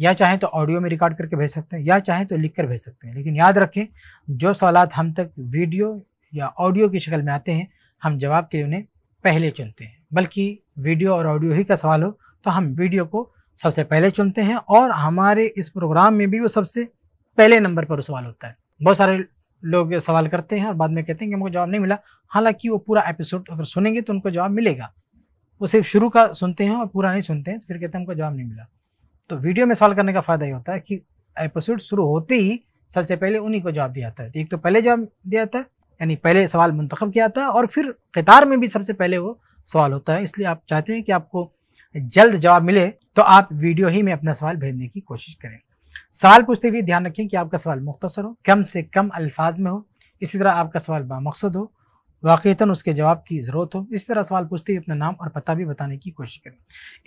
या चाहें तो ऑडियो में रिकॉर्ड करके भेज सकते हैं या चाहें तो लिख कर भेज सकते हैं लेकिन याद रखें जो सवाल हम तक वीडियो या ऑडियो की शक्ल में आते हैं हम जवाब के लिए उन्हें पहले चुनते हैं बल्कि वीडियो और ऑडियो ही का सवाल हो तो हम वीडियो को सबसे पहले चुनते हैं और हमारे इस प्रोग्राम में भी वो सबसे पहले नंबर पर सवाल होता है बहुत सारे लोग सवाल करते हैं और बाद में कहते हैं कि हमको जवाब नहीं मिला हालांकि वो पूरा एपिसोड अगर सुनेंगे तो उनको जवाब मिलेगा वो सिर्फ शुरू का सुनते हैं और पूरा नहीं सुनते हैं तो फिर कहते हैं हमको जवाब नहीं मिला तो वीडियो में सॉल्व करने का फायदा ये होता है कि एपिसोड शुरू होते ही सबसे पहले उन्हीं को जवाब दिया जाता है एक तो पहले जवाब दिया जाता है यानी पहले सवाल मंतखब किया जाता है और फिर कतार में भी सबसे पहले वो सवाल होता है इसलिए आप चाहते हैं कि आपको जल्द जवाब मिले तो आप वीडियो ही में अपना सवाल भेजने की कोशिश करें सवाल पूछते हुए ध्यान रखें कि आपका सवाल मुख्तसर हो कम से कम अल्फाज में हो इसी तरह आपका सवाल बामकसद हो वाक़ता उसके जवाब की ज़रूरत हो इस तरह सवाल पूछते हुए अपना नाम और पता भी बताने की कोशिश करें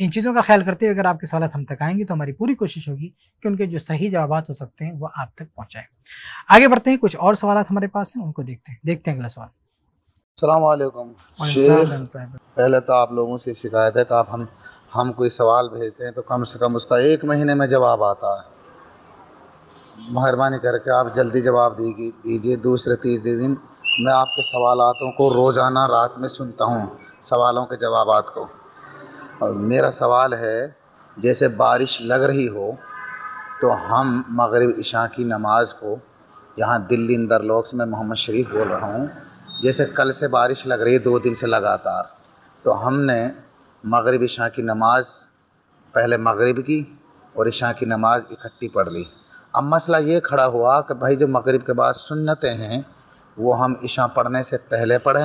इन चीज़ों का ख्याल करते हुए अगर आपके सवाल हम तक आएंगे तो हमारी पूरी कोशिश होगी कि उनके जो सही जवाब हो सकते हैं वो आप तक पहुँचाएँ आगे बढ़ते हैं कुछ और सवाल हमारे पास हैं उनको देखते हैं देखते हैं अगला सवाल अलमैकम शेख तो पहले तो आप लोगों से शिकायत है कि आप हम हम कोई सवाल भेजते हैं तो कम से कम उसका एक महीने में जवाब आता है मेहरबानी करके आप जल्दी जवाब दीजिए दूसरे तीसरे दिन मैं आपके सवालों को रोज़ाना रात में सुनता हूँ सवालों के जवाब को और मेरा सवाल है जैसे बारिश लग रही हो तो हम मगरब इशा की नमाज़ को यहाँ दिल्ली इंदर में मोहम्मद शरीफ बोल रहा हूँ जैसे कल से बारिश लग रही है दो दिन से लगातार तो हमने मगरब इशा की नमाज़ पहले मगरब की और इशा की नमाज़ इकट्ठी पढ़ ली अब मसला ये खड़ा हुआ कि भाई जो मगरब के बाद सुन्नतें हैं वो हम ईशा पढ़ने से पहले पढ़ें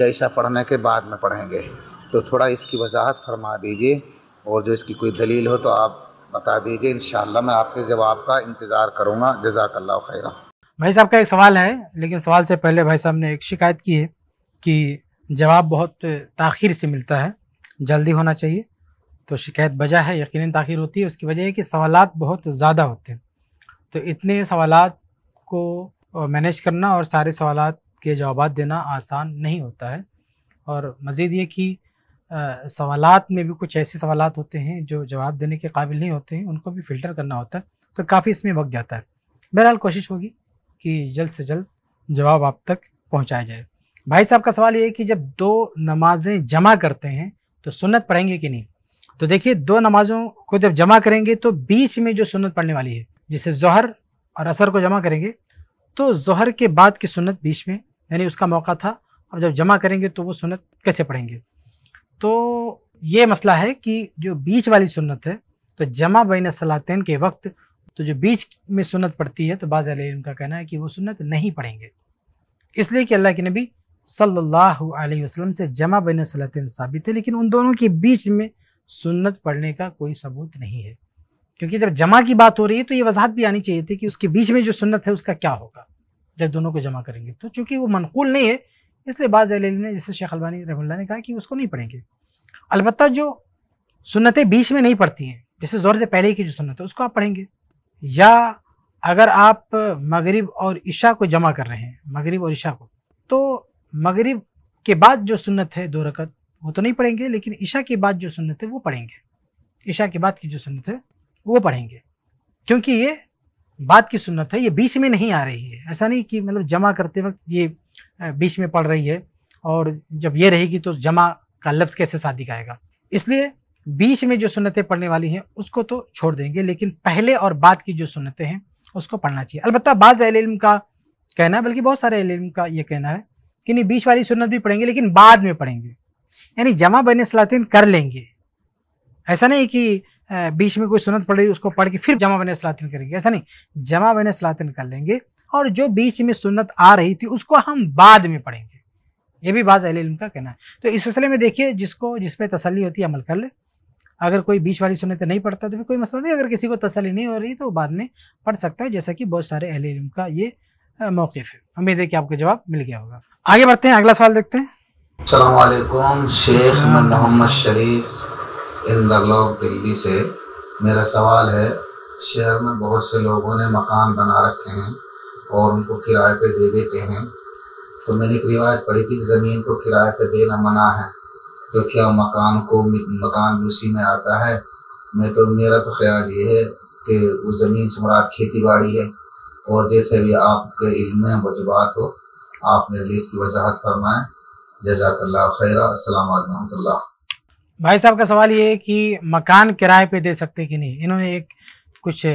या ईशा पढ़ने के बाद में पढ़ेंगे तो थोड़ा इसकी वजाहत फरमा दीजिए और जो इसकी कोई दलील हो तो आप बता दीजिए इन मैं आपके जवाब का इंतज़ार करूँगा जजाकल्ला खैर भाई साहब का एक सवाल है लेकिन सवाल से पहले भाई साहब ने एक शिकायत की है कि जवाब बहुत ताखिर से मिलता है जल्दी होना चाहिए तो शिकायत वजह है यकीन ताखिर होती है उसकी वजह है कि सवालत बहुत ज़्यादा होते हैं तो इतने सवाल को और मैनेज करना और सारे सवाल के जवाब देना आसान नहीं होता है और मज़ीद ये कि सवालत में भी कुछ ऐसे सवाल होते हैं जो जवाब देने के काबिल नहीं होते हैं उनको भी फ़िल्टर करना होता है तो काफ़ी इसमें वक्त जाता है बहरहाल कोशिश होगी कि जल्द से जल्द जवाब आप तक पहुँचाया जाए भाई साहब का सवाल ये है कि जब दो नमाजें जमा करते हैं तो सुन्नत पढ़ेंगे कि नहीं तो देखिए दो नमाजों को जब जमा करेंगे तो बीच में जो सुन्नत पढ़ने वाली है जिसे जहर और असर को जमा करेंगे तो जहर के बाद की सुनत बीच में यानी उसका मौका था अब जब जमा करेंगे तो वो सुनत कैसे पढ़ेंगे तो ये मसला है कि जो बीच वाली सुनत है तो जमा बैन सलातेन के वक्त तो जो बीच में सुनत पड़ती है तो बाज़ का कहना है कि वो सुनत नहीं पढ़ेंगे इसलिए कि अल्लाह के नबी सल्लल्लाहु अलैहि वसल्लम से जमा बैन सलातेन साबित है लेकिन उन दोनों के बीच में सुन्नत पढ़ने का कोई सबूत नहीं है क्योंकि जब जमा की बात हो रही है तो ये वजाहत भी आनी चाहिए थी कि उसके बीच में जो सुन्नत है उसका क्या होगा जब दोनों को जमा करेंगे तो चूंकि वो मनकूल नहीं है इसलिए बाज़ ने जैसे शेख अलबानी रहमल्ला ने कहा कि उसको नहीं पढ़ेंगे अलबत् जो सुनतें बीच में नहीं पढ़ती हैं जैसे ज़ोर से पहले की जो सुनत है उसको आप पढ़ेंगे या अगर आप मगरिब और ईशा को जमा कर रहे हैं मगरिब और ईशा को तो मगरिब के बाद जो सुन्नत है दो रकत वो तो नहीं पढ़ेंगे लेकिन ईशा के बाद जो सुन्नत है वो पढ़ेंगे ईशा के बाद की जो सुन्नत है वो पढ़ेंगे क्योंकि ये बात की सुन्नत है ये बीच में नहीं आ रही है ऐसा नहीं कि मतलब जमा करते वक्त ये बीच में पढ़ रही है और जब ये रहेगी तो जमा का लफ्ज़ कैसे सादिक आएगा इसलिए बीच में जो सुन्नतें पढ़ने वाली हैं उसको तो छोड़ देंगे लेकिन पहले और बाद की जो सुन्नतें हैं उसको पढ़ना चाहिए अलबत्त बाज़ इल्म का कहना है बल्कि बहुत सारे इल्म का ये कहना है कि नहीं बीच वाली सुन्नत भी पढ़ेंगे लेकिन बाद में पढ़ेंगे यानी जमा बन सलातिन कर लेंगे ऐसा नहीं कि बीच में कोई सुनत पड़ रही उसको पढ़ के फिर जमा बने सलातिन करेंगे ऐसा नहीं जमा बने सलातिन कर लेंगे और जो बीच में सुन्नत आ रही थी उसको हम बाद में पढ़ेंगे ये भी बाज़ अहिल का कहना है तो इस सिलसिले में देखिए जिसको जिस तसली होती है अमल कर ले अगर कोई बीच वाली सुनत नहीं पढ़ता तो भी कोई मसला नहीं अगर किसी को तसली नहीं हो रही तो बाद में पढ़ सकता है जैसा कि बहुत सारे अहिल का ये मौकफ है उम्मीद है कि आपको जवाब मिल गया होगा आगे बढ़ते हैं अगला सवाल देखते हैं शेख मोहम्मद शरीफ इंदरलॉक दिल्ली से मेरा सवाल है शहर में बहुत से लोगों ने मकान बना रखे हैं और उनको किराए पे दे देते हैं तो मैंने एक रिवायत पढ़ी थी ज़मीन को किराए पे देना मना है तो क्या मकान को मकान उसी में आता है मैं तो मेरा तो ख्याल ये है कि वो ज़मीन से मुराद खेती बाड़ी है और जैसे भी आपके इल्म में वजुबात हो आप मेरे लिए इसकी वजाहत फरमाएँ जजाकल्ला खैरा असल वरहमल्ला भाई साहब का सवाल ये है कि मकान किराए पे दे सकते कि नहीं इन्होंने एक कुछ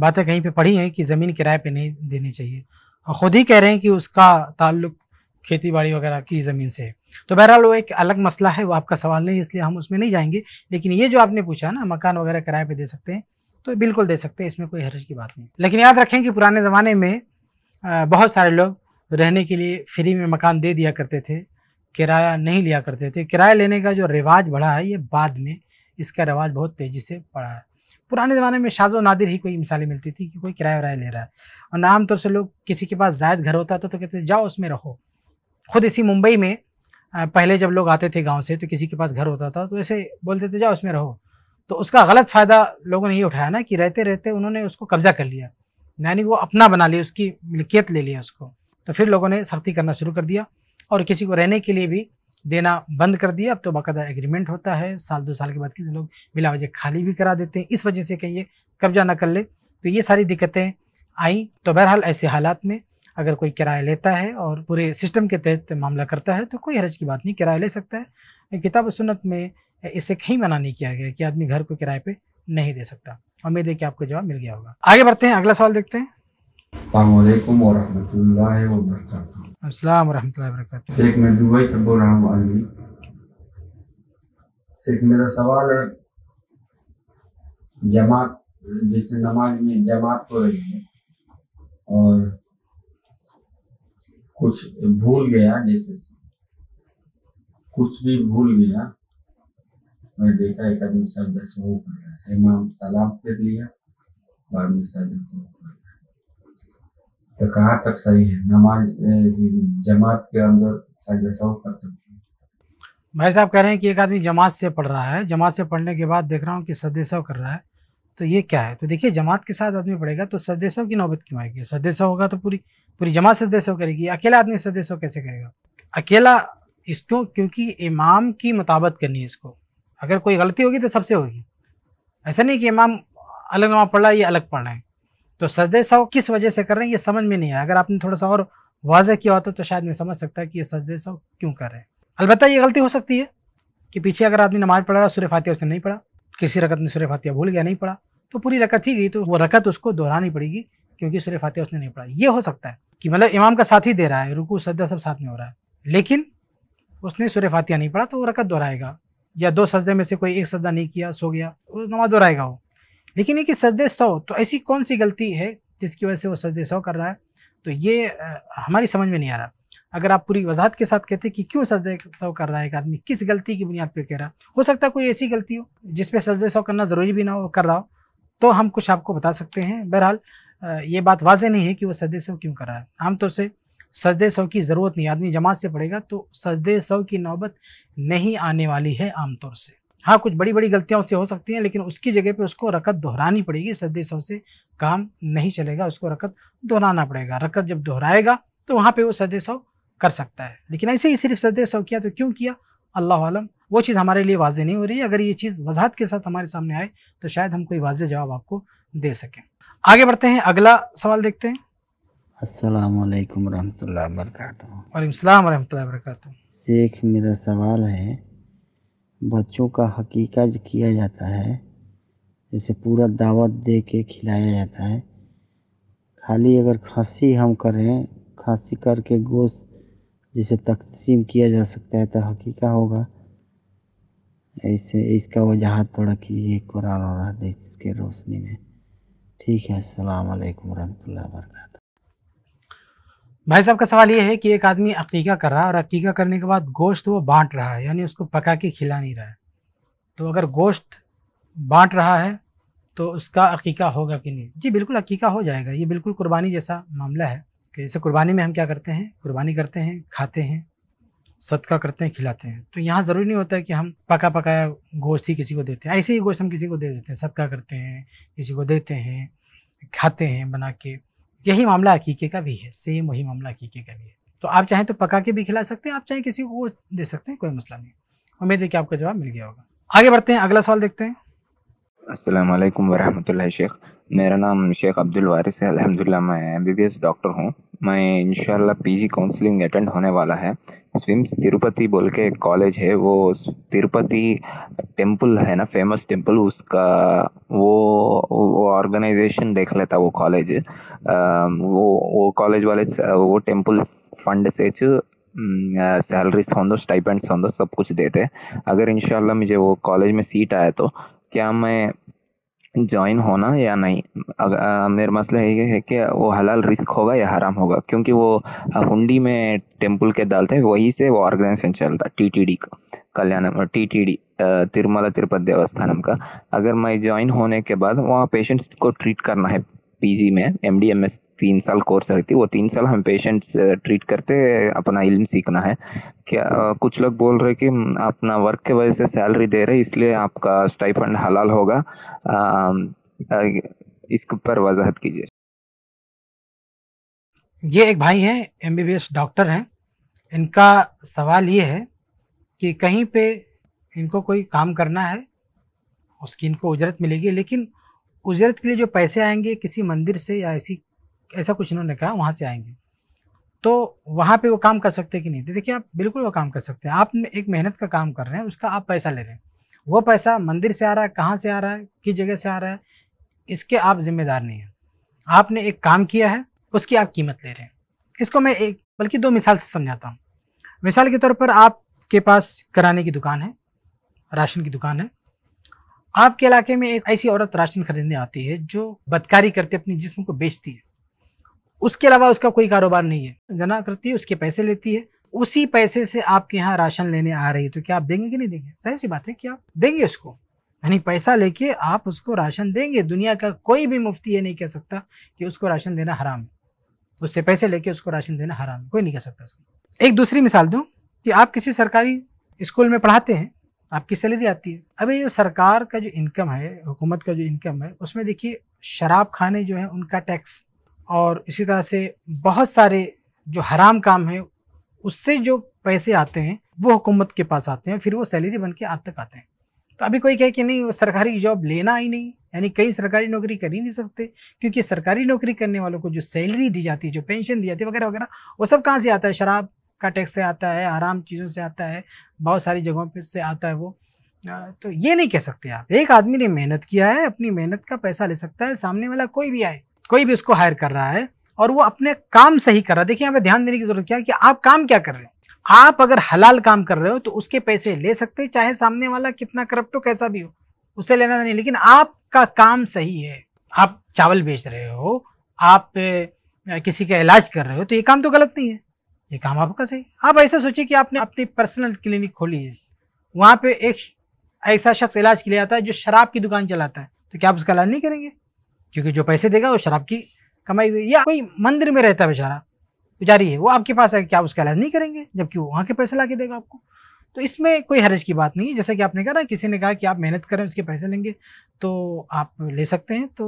बातें कहीं पे पढ़ी हैं कि ज़मीन किराए पे नहीं देनी चाहिए और ख़ुद ही कह रहे हैं कि उसका ताल्लुक खेती बाड़ी वगैरह की ज़मीन से है तो बहरहाल वो एक अलग मसला है वो आपका सवाल नहीं इसलिए हम उसमें नहीं जाएंगे लेकिन ये जो आपने पूछा ना मकान वगैरह किराए पर दे सकते हैं तो बिल्कुल दे सकते हैं इसमें कोई हरज की बात नहीं लेकिन याद रखें कि पुराने ज़माने में बहुत सारे लोग रहने के लिए फ्री में मकान दे दिया करते थे किराया नहीं लिया करते थे किराया लेने का जो रिवाज बढ़ा है ये बाद में इसका रिवाज बहुत तेज़ी से पड़ा है पुराने ज़माने में शाजो नादिर ही कोई मिसालें मिलती थी कि कोई किराया वराया ले रहा है और नाम तौर से लोग किसी के पास जायद घर होता था तो कहते जाओ उसमें रहो खुद इसी मुंबई में पहले जब लोग आते थे गाँव से तो किसी के पास घर होता था तो ऐसे बोलते थे जाओ उसमें रहो तो उसका गलत फ़ायदा लोगों ने ये उठाया ना कि रहते रहते उन्होंने उसको कब्ज़ा कर लिया यानी वो अपना बना लिया उसकी मिल्कियत ले लिया उसको तो फिर लोगों ने सख्ती करना शुरू कर दिया और किसी को रहने के लिए भी देना बंद कर दिया अब तो बाकायदा एग्रीमेंट होता है साल दो साल के बाद किसी लोग बिला वजह खाली भी करा देते हैं इस वजह से कहिए कब्जा ना कर ले तो ये सारी दिक्कतें आई तो बहरहाल ऐसे हालात में अगर कोई किराया लेता है और पूरे सिस्टम के तहत मामला करता है तो कोई हरज की बात नहीं किराया ले सकता है किताब सुनत में इससे कहीं मना नहीं किया गया कि आदमी घर को किराए पे नहीं दे सकता उम्मीद है कि आपको जवाब मिल गया होगा आगे बढ़ते हैं अगला सवाल देखते हैं वरहमल वर्क अस्सलाम वरहमतुल्लाहि वबरकातुहू शेख मैं दुबई से बोल रहा हूं अली एक मेरा सवाल है जमात जैसे नमाज में जमात हो रही है और कुछ भूल गया जैसे कुछ भी भूल गया मैं देखा एक आदमी साहब दस वो कर रहा है इमाम सलाम फिर लिया बाद में साहब दस वो कर तो कहाँ तक सही है नमाज जमात के अंदर कर सकते हैं भाई साहब कह रहे हैं कि एक आदमी जमात से पढ़ रहा है जमात से पढ़ने के बाद देख रहा हूँ कि सदेसव कर रहा है तो ये क्या है तो देखिए जमात के साथ आदमी पढ़ेगा तो सदस्यों की नौबत क्यों आएगी सदस्य होगा तो पूरी पूरी जमात सदस्यों करेगी अकेला आदमी सदस्यों कैसे करेगा अकेला इसको क्योंकि इमाम की मुताबत करनी है इसको अगर कोई गलती होगी तो सबसे होगी ऐसा नहीं कि इमाम अलग नमाज पढ़ रहा है ये अलग पढ़ रहा है तो सजदे सौ किस वजह से कर रहे हैं ये समझ में नहीं आया अगर आपने थोड़ा सा और वाजह किया होता तो शायद मैं समझ सकता कि ये सजदे सौ क्यों कर रहे हैं अलबत्त ये गलती हो सकती है कि पीछे अगर आदमी नमाज पढ़ रहा है सूर्य फातिहा उसने नहीं पढ़ा किसी रकत में सूर्य फातिहा भूल गया नहीं पढ़ा तो पूरी रकत ही गई तो वो रकत उसको दोहरानी पड़ेगी क्योंकि सूर्य फातिहा उसने नहीं पढ़ा ये हो सकता है कि मतलब इमाम का साथ ही दे रहा है रुकू सजदा सब साथ में हो रहा है लेकिन उसने सूर्य फातिहा नहीं पढ़ा तो वो रकत दोहराएगा या दो सजदे में से कोई एक सजदा नहीं किया सो गया नमाज दोहराएगा वो लेकिन ये कि सजदे सौ तो ऐसी कौन सी गलती है जिसकी वजह से वो सजदे सौ कर रहा है तो ये हमारी समझ में नहीं आ रहा अगर आप पूरी वजाहत के साथ कहते कि क्यों सजदे सौ कर रहा है एक आदमी किस गलती की बुनियाद पर कह रहा हो सकता है कोई ऐसी गलती हो जिसपे सजदे सौ करना ज़रूरी भी ना हो कर रहा हो तो हम कुछ आपको बता सकते हैं बहरहाल ये बात वाजह नहीं है कि वो सजदे सौ क्यों कर रहा है आमतौर से सजदे सौ की ज़रूरत नहीं आदमी जमात से पड़ेगा तो सजदे सौ की नौबत नहीं आने वाली है आमतौर से हाँ कुछ बड़ी बड़ी गलतियाँ उससे हो सकती हैं लेकिन उसकी जगह पे उसको रकत दोहरानी पड़ेगी सौ से काम नहीं चलेगा उसको रकत दोहराना पड़ेगा रकत जब दोहराएगा तो वहाँ पे वो सौ कर सकता है लेकिन ऐसे ही सिर्फ सौ किया तो क्यों किया अल्लाह आलम वो चीज़ हमारे लिए वाजे नहीं हो रही अगर ये चीज़ वजाहत के साथ हमारे सामने आए तो शायद हम कोई वाजे जवाब आपको दे सकें आगे बढ़ते हैं अगला सवाल देखते हैं असलकम वालेकुम वरक वरकatuh शेख मेरा सवाल है बच्चों का हक़ीक़ा किया जाता है जैसे पूरा दावत दे के खिलाया जाता है खाली अगर खांसी हम करें खांसी करके गोश्त जैसे तकसीम किया जा सकता है तो हक़ीक़ा होगा ऐसे इसका वजाहत थोड़ा कीजिए कुरान और हदीस के रोशनी में ठीक है अस्सलाम वालेकुम रहमतुल्लाहि व बरकातहू भाई साहब का सवाल ये है कि एक आदमी अकीका कर रहा है और अकीका करने के बाद गोश्त वो बांट रहा है यानी उसको पका के खिला नहीं रहा है तो अगर गोश्त बांट रहा है तो उसका अकीका होगा कि नहीं जी बिल्कुल अकीका हो जाएगा ये बिल्कुल कुर्बानी जैसा मामला है कि जैसे कुर्बानी में हम क्या करते हैं कुर्बानी करते हैं खाते हैं सदका करते हैं खिलाते हैं तो यहाँ ज़रूरी नहीं होता है कि हम पका पकाया गोश्त ही किसी को देते हैं ऐसे ही गोश्त हम किसी को दे देते हैं सदका करते हैं किसी को देते हैं खाते हैं बना के यही मामला अकीके का भी है सेम वही मामला अकीके का भी है तो आप चाहें तो पका के भी खिला सकते हैं आप चाहें किसी को दे सकते हैं कोई मसला नहीं उम्मीद है कि आपका जवाब मिल गया होगा आगे बढ़ते हैं अगला सवाल देखते हैं अस्सलाम वालेकुम वरहमतुल्लाह शेख मेरा नाम शेख अब्दुल वारिस है अल्हम्दुलिल्लाह मैं एमबीबीएस डॉक्टर हूँ मैं इनशाला पीजी काउंसलिंग अटेंड होने वाला है स्विम्स तिरुपति बोल के एक कॉलेज है वो तिरुपति टेम्पल है ना फेमस टेम्पल उसका वो वो ऑर्गेनाइजेशन देख लेता वो कॉलेज वो वो कॉलेज वाले वो टेम्पल फंड से सैलरीज हों स्टाइपेंड्स हों सब कुछ देते अगर इन मुझे वो कॉलेज में सीट आया तो क्या मैं ज्वाइन होना या नहीं अगर मेरा मसला ये है कि वो हलाल रिस्क होगा या हराम होगा क्योंकि वो हुंडी में टेम्पल के डालते हैं वहीं से वो ऑर्गेनाइजेशन चलता है डी का कल्याणम डी तिरुमला तिरुपति देवस्थानम का अगर मैं ज्वाइन होने के बाद वहाँ पेशेंट्स को ट्रीट करना है पीजी में एमडीएमएस तीन साल कोर्स रहती है वो तीन साल हम पेशेंट्स ट्रीट करते अपना इल्म सीखना है क्या कुछ लोग बोल रहे कि अपना वर्क के वजह से सैलरी दे रहे इसलिए आपका स्टाइफंड हलाल होगा इसके ऊपर वजाहत कीजिए ये एक भाई हैं एस डॉक्टर हैं इनका सवाल ये है कि कहीं पे इनको कोई काम करना है उसकी इनको उजरत मिलेगी लेकिन उजरत के लिए जो पैसे आएंगे किसी मंदिर से या ऐसी ऐसा कुछ इन्होंने कहा वहाँ से आएंगे तो वहाँ पे वो काम कर सकते कि नहीं तो देखिए आप बिल्कुल वो काम कर सकते हैं आप एक मेहनत का काम कर रहे हैं उसका आप पैसा ले रहे हैं वो पैसा मंदिर से आ रहा है कहाँ से आ रहा है किस जगह से आ रहा है इसके आप जिम्मेदार नहीं हैं आपने एक काम किया है उसकी आप कीमत ले रहे हैं इसको मैं एक बल्कि दो मिसाल से समझाता हूँ मिसाल के तौर पर आपके पास कराने की दुकान है राशन की दुकान है आपके इलाके में एक ऐसी औरत राशन खरीदने आती है जो बदकारी है अपने जिस्म को बेचती है उसके अलावा उसका कोई कारोबार नहीं है जना करती है उसके पैसे लेती है उसी पैसे से आपके यहाँ राशन लेने आ रही है तो क्या आप देंगे कि नहीं देंगे सही सी बात है कि आप देंगे उसको यानी पैसा लेके आप उसको राशन देंगे दुनिया का कोई भी मुफ्ती ये नहीं कह सकता कि उसको राशन देना हराम है उससे पैसे लेके उसको राशन देना हराम है कोई नहीं कह सकता उसको एक दूसरी मिसाल दूँ कि आप किसी सरकारी स्कूल में पढ़ाते हैं आपकी सैलरी आती है अभी जो सरकार का जो इनकम है हुकूमत का जो इनकम है उसमें देखिए शराब खाने जो है उनका टैक्स और इसी तरह से बहुत सारे जो हराम काम है उससे जो पैसे आते हैं वो हुकूमत के पास आते हैं फिर वो सैलरी बन के आप तक आते हैं तो अभी कोई कहे कि नहीं सरकारी जॉब लेना ही नहीं यानी कई सरकारी नौकरी कर ही नहीं सकते क्योंकि सरकारी नौकरी करने वालों को जो सैलरी दी जाती है जो पेंशन दी जाती है वगैरह वगैरह वो सब कहाँ से आता है शराब का टैक्स से आता है आराम चीज़ों से आता है बहुत सारी जगहों पर से आता है वो तो ये नहीं कह सकते आप एक आदमी ने मेहनत किया है अपनी मेहनत का पैसा ले सकता है सामने वाला कोई भी आए कोई भी उसको हायर कर रहा है और वो अपने काम सही कर रहा है देखिए यहाँ पे ध्यान देने की जरूरत क्या है कि आप काम क्या कर रहे हैं आप अगर हलाल काम कर रहे हो तो उसके पैसे ले सकते हैं चाहे सामने वाला कितना करप्ट हो कैसा भी हो उसे लेना नहीं लेकिन आपका काम सही है आप चावल बेच रहे हो आप किसी का इलाज कर रहे हो तो ये काम तो गलत नहीं है ये काम आपका सही आप ऐसा सोचिए कि आपने अपनी पर्सनल क्लिनिक खोली है वहाँ पे एक ऐसा शख्स इलाज के लिए आता है जो शराब की दुकान चलाता है तो क्या आप उसका इलाज नहीं करेंगे क्योंकि जो पैसे देगा वो शराब की कमाई हुई या कोई मंदिर में रहता है बेचारा पुजारी है वो आपके पास है क्या उसका इलाज नहीं करेंगे जबकि वो वहाँ के पैसे ला के देगा आपको तो इसमें कोई हरज की बात नहीं है जैसा कि आपने कहा ना किसी ने कहा कि आप मेहनत करें उसके पैसे लेंगे तो आप ले सकते हैं तो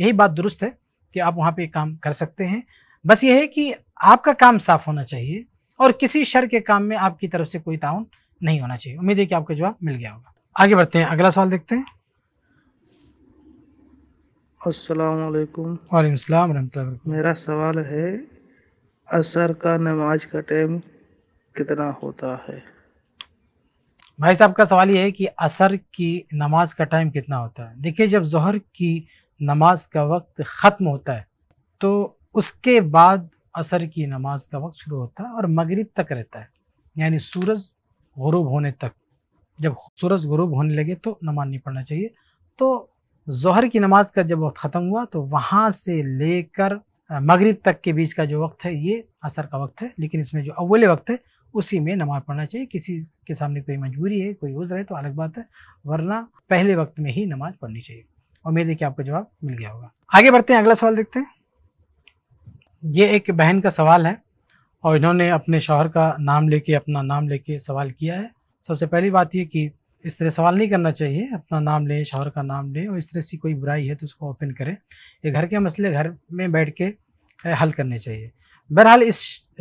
यही बात दुरुस्त है कि आप वहाँ पर काम कर सकते हैं बस ये है कि आपका काम साफ होना चाहिए और किसी शर के काम में आपकी तरफ से कोई ताउन नहीं होना चाहिए उम्मीद है कि आपका जवाब मिल गया होगा आगे बढ़ते हैं अगला सवाल देखते हैं असलकुम वालेकाम मेरा सवाल है असर का नमाज का टाइम कितना होता है भाई साहब का सवाल ये है कि असर की नमाज का टाइम कितना होता है देखिए जब जहर की नमाज का वक्त ख़त्म होता है तो उसके बाद असर की नमाज का वक्त शुरू होता है और मगरिब तक रहता है यानी सूरज गरूब होने तक जब सूरज गरूब होने लगे तो नमाज नहीं पढ़ना चाहिए तो जहर की नमाज का जब वक्त ख़त्म हुआ तो वहाँ से लेकर मगरिब तक के बीच का जो वक्त है ये असर का वक्त है लेकिन इसमें जो अव्वल वक्त है उसी में नमाज़ पढ़ना चाहिए किसी के सामने कोई मजबूरी है कोई उज्र है तो अलग बात है वरना पहले वक्त में ही नमाज़ पढ़नी चाहिए उम्मीद है कि आपको जवाब मिल गया होगा आगे बढ़ते हैं अगला सवाल देखते हैं ये एक बहन का सवाल है और इन्होंने अपने शोहर का नाम लेके अपना नाम लेके सवाल किया है सबसे पहली बात ये कि इस तरह सवाल नहीं करना चाहिए अपना नाम लें शौहर का नाम लें और इस तरह सी कोई बुराई है तो उसको ओपन करें ये घर के मसले घर में बैठ के हल करने चाहिए बहरहाल इस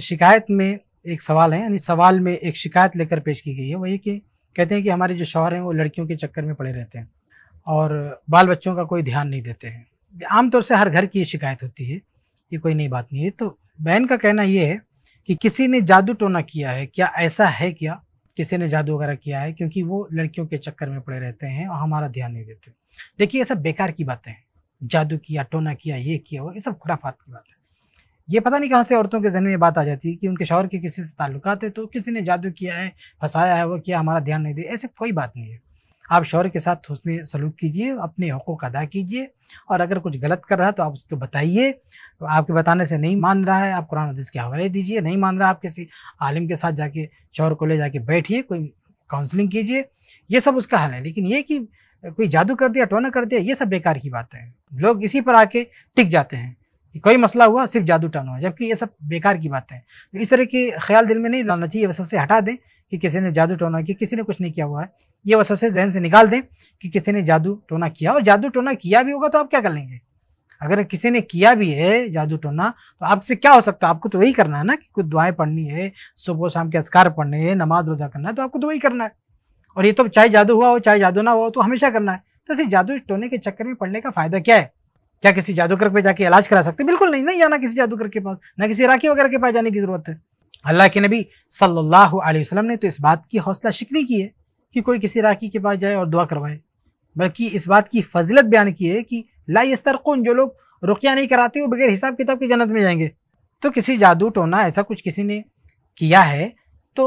शिकायत में एक सवाल है यानी सवाल में एक शिकायत लेकर पेश की गई है वही कि कहते हैं कि हमारे जो शौहर हैं वो लड़कियों के चक्कर में पड़े रहते हैं और बाल बच्चों का कोई ध्यान नहीं देते हैं आमतौर से हर घर की ये शिकायत होती है ये कोई नई बात नहीं है तो बहन का कहना ये है कि किसी ने जादू टोना किया है क्या ऐसा है क्या किसी ने जादू वगैरह किया है क्योंकि वो लड़कियों के चक्कर में पड़े रहते हैं और हमारा ध्यान नहीं देते देखिए ये सब बेकार की बातें हैं जादू किया टोना किया ये किया वो ये सब खुराफात की बात है ये पता नहीं कहाँ से औरतों के जहन में बात आ जाती है कि उनके शौहर के किसी से ताल्लुक है तो किसी ने जादू किया है फंसाया है वो किया हमारा ध्यान नहीं दिया ऐसे कोई बात नहीं है आप शौर के साथ हसन सलूक कीजिए अपने हकूक अदा कीजिए और अगर कुछ गलत कर रहा है तो आप उसको बताइए तो आपके बताने से नहीं मान रहा है आप कुरान हदीस के हवाले दीजिए नहीं मान रहा आप किसी आलिम के साथ जाके शौर को ले जाके बैठिए कोई काउंसलिंग कीजिए ये सब उसका हल है लेकिन ये कि कोई जादू कर दिया टोना कर दिया ये सब बेकार की बात है लोग इसी पर आके टिक जाते हैं कि कोई मसला हुआ सिर्फ जादू टोना हुआ जबकि ये सब बेकार की बात है तो इस तरह की ख्याल दिल में नहीं लाना चाहिए वह सबसे हटा दें कि किसी ने जादू टोना किया किसी ने कुछ नहीं किया हुआ है ये वसवसे जहन से निकाल दें कि किसी ने जादू टोना किया और जादू टोना किया भी होगा तो आप क्या कर लेंगे अगर किसी ने किया भी है जादू टोना तो आपसे क्या हो सकता है आपको तो वही करना है ना कि कुछ दुआएं पढ़नी है सुबह शाम के अस्कार पढ़ने हैं नमाज रोजा करना है तो आपको तो वही करना है और ये तो चाहे जादू हुआ हो चाहे जादू ना हो तो हमेशा करना है तो फिर जादू टोने के चक्कर में पढ़ने का फायदा क्या है क्या किसी जादूगर पे जाके इलाज करा सकते बिल्कुल नहीं नहीं जाना किसी जादूगर के पास ना किसी राखी वगैरह के पास जाने की जरूरत है अल्लाह के नबी सल्लल्लाहु अलैहि वसल्लम ने तो इस बात की हौसला शिक्री की है कि कोई किसी राखी के पास जाए और दुआ करवाए बल्कि इस बात की फजलत बयान की है कि लाइस्तरकुन जो लोग रुकिया नहीं कराते वो बगैर हिसाब किताब के जन्नत में जाएंगे तो किसी जादू टोना ऐसा कुछ किसी ने किया है तो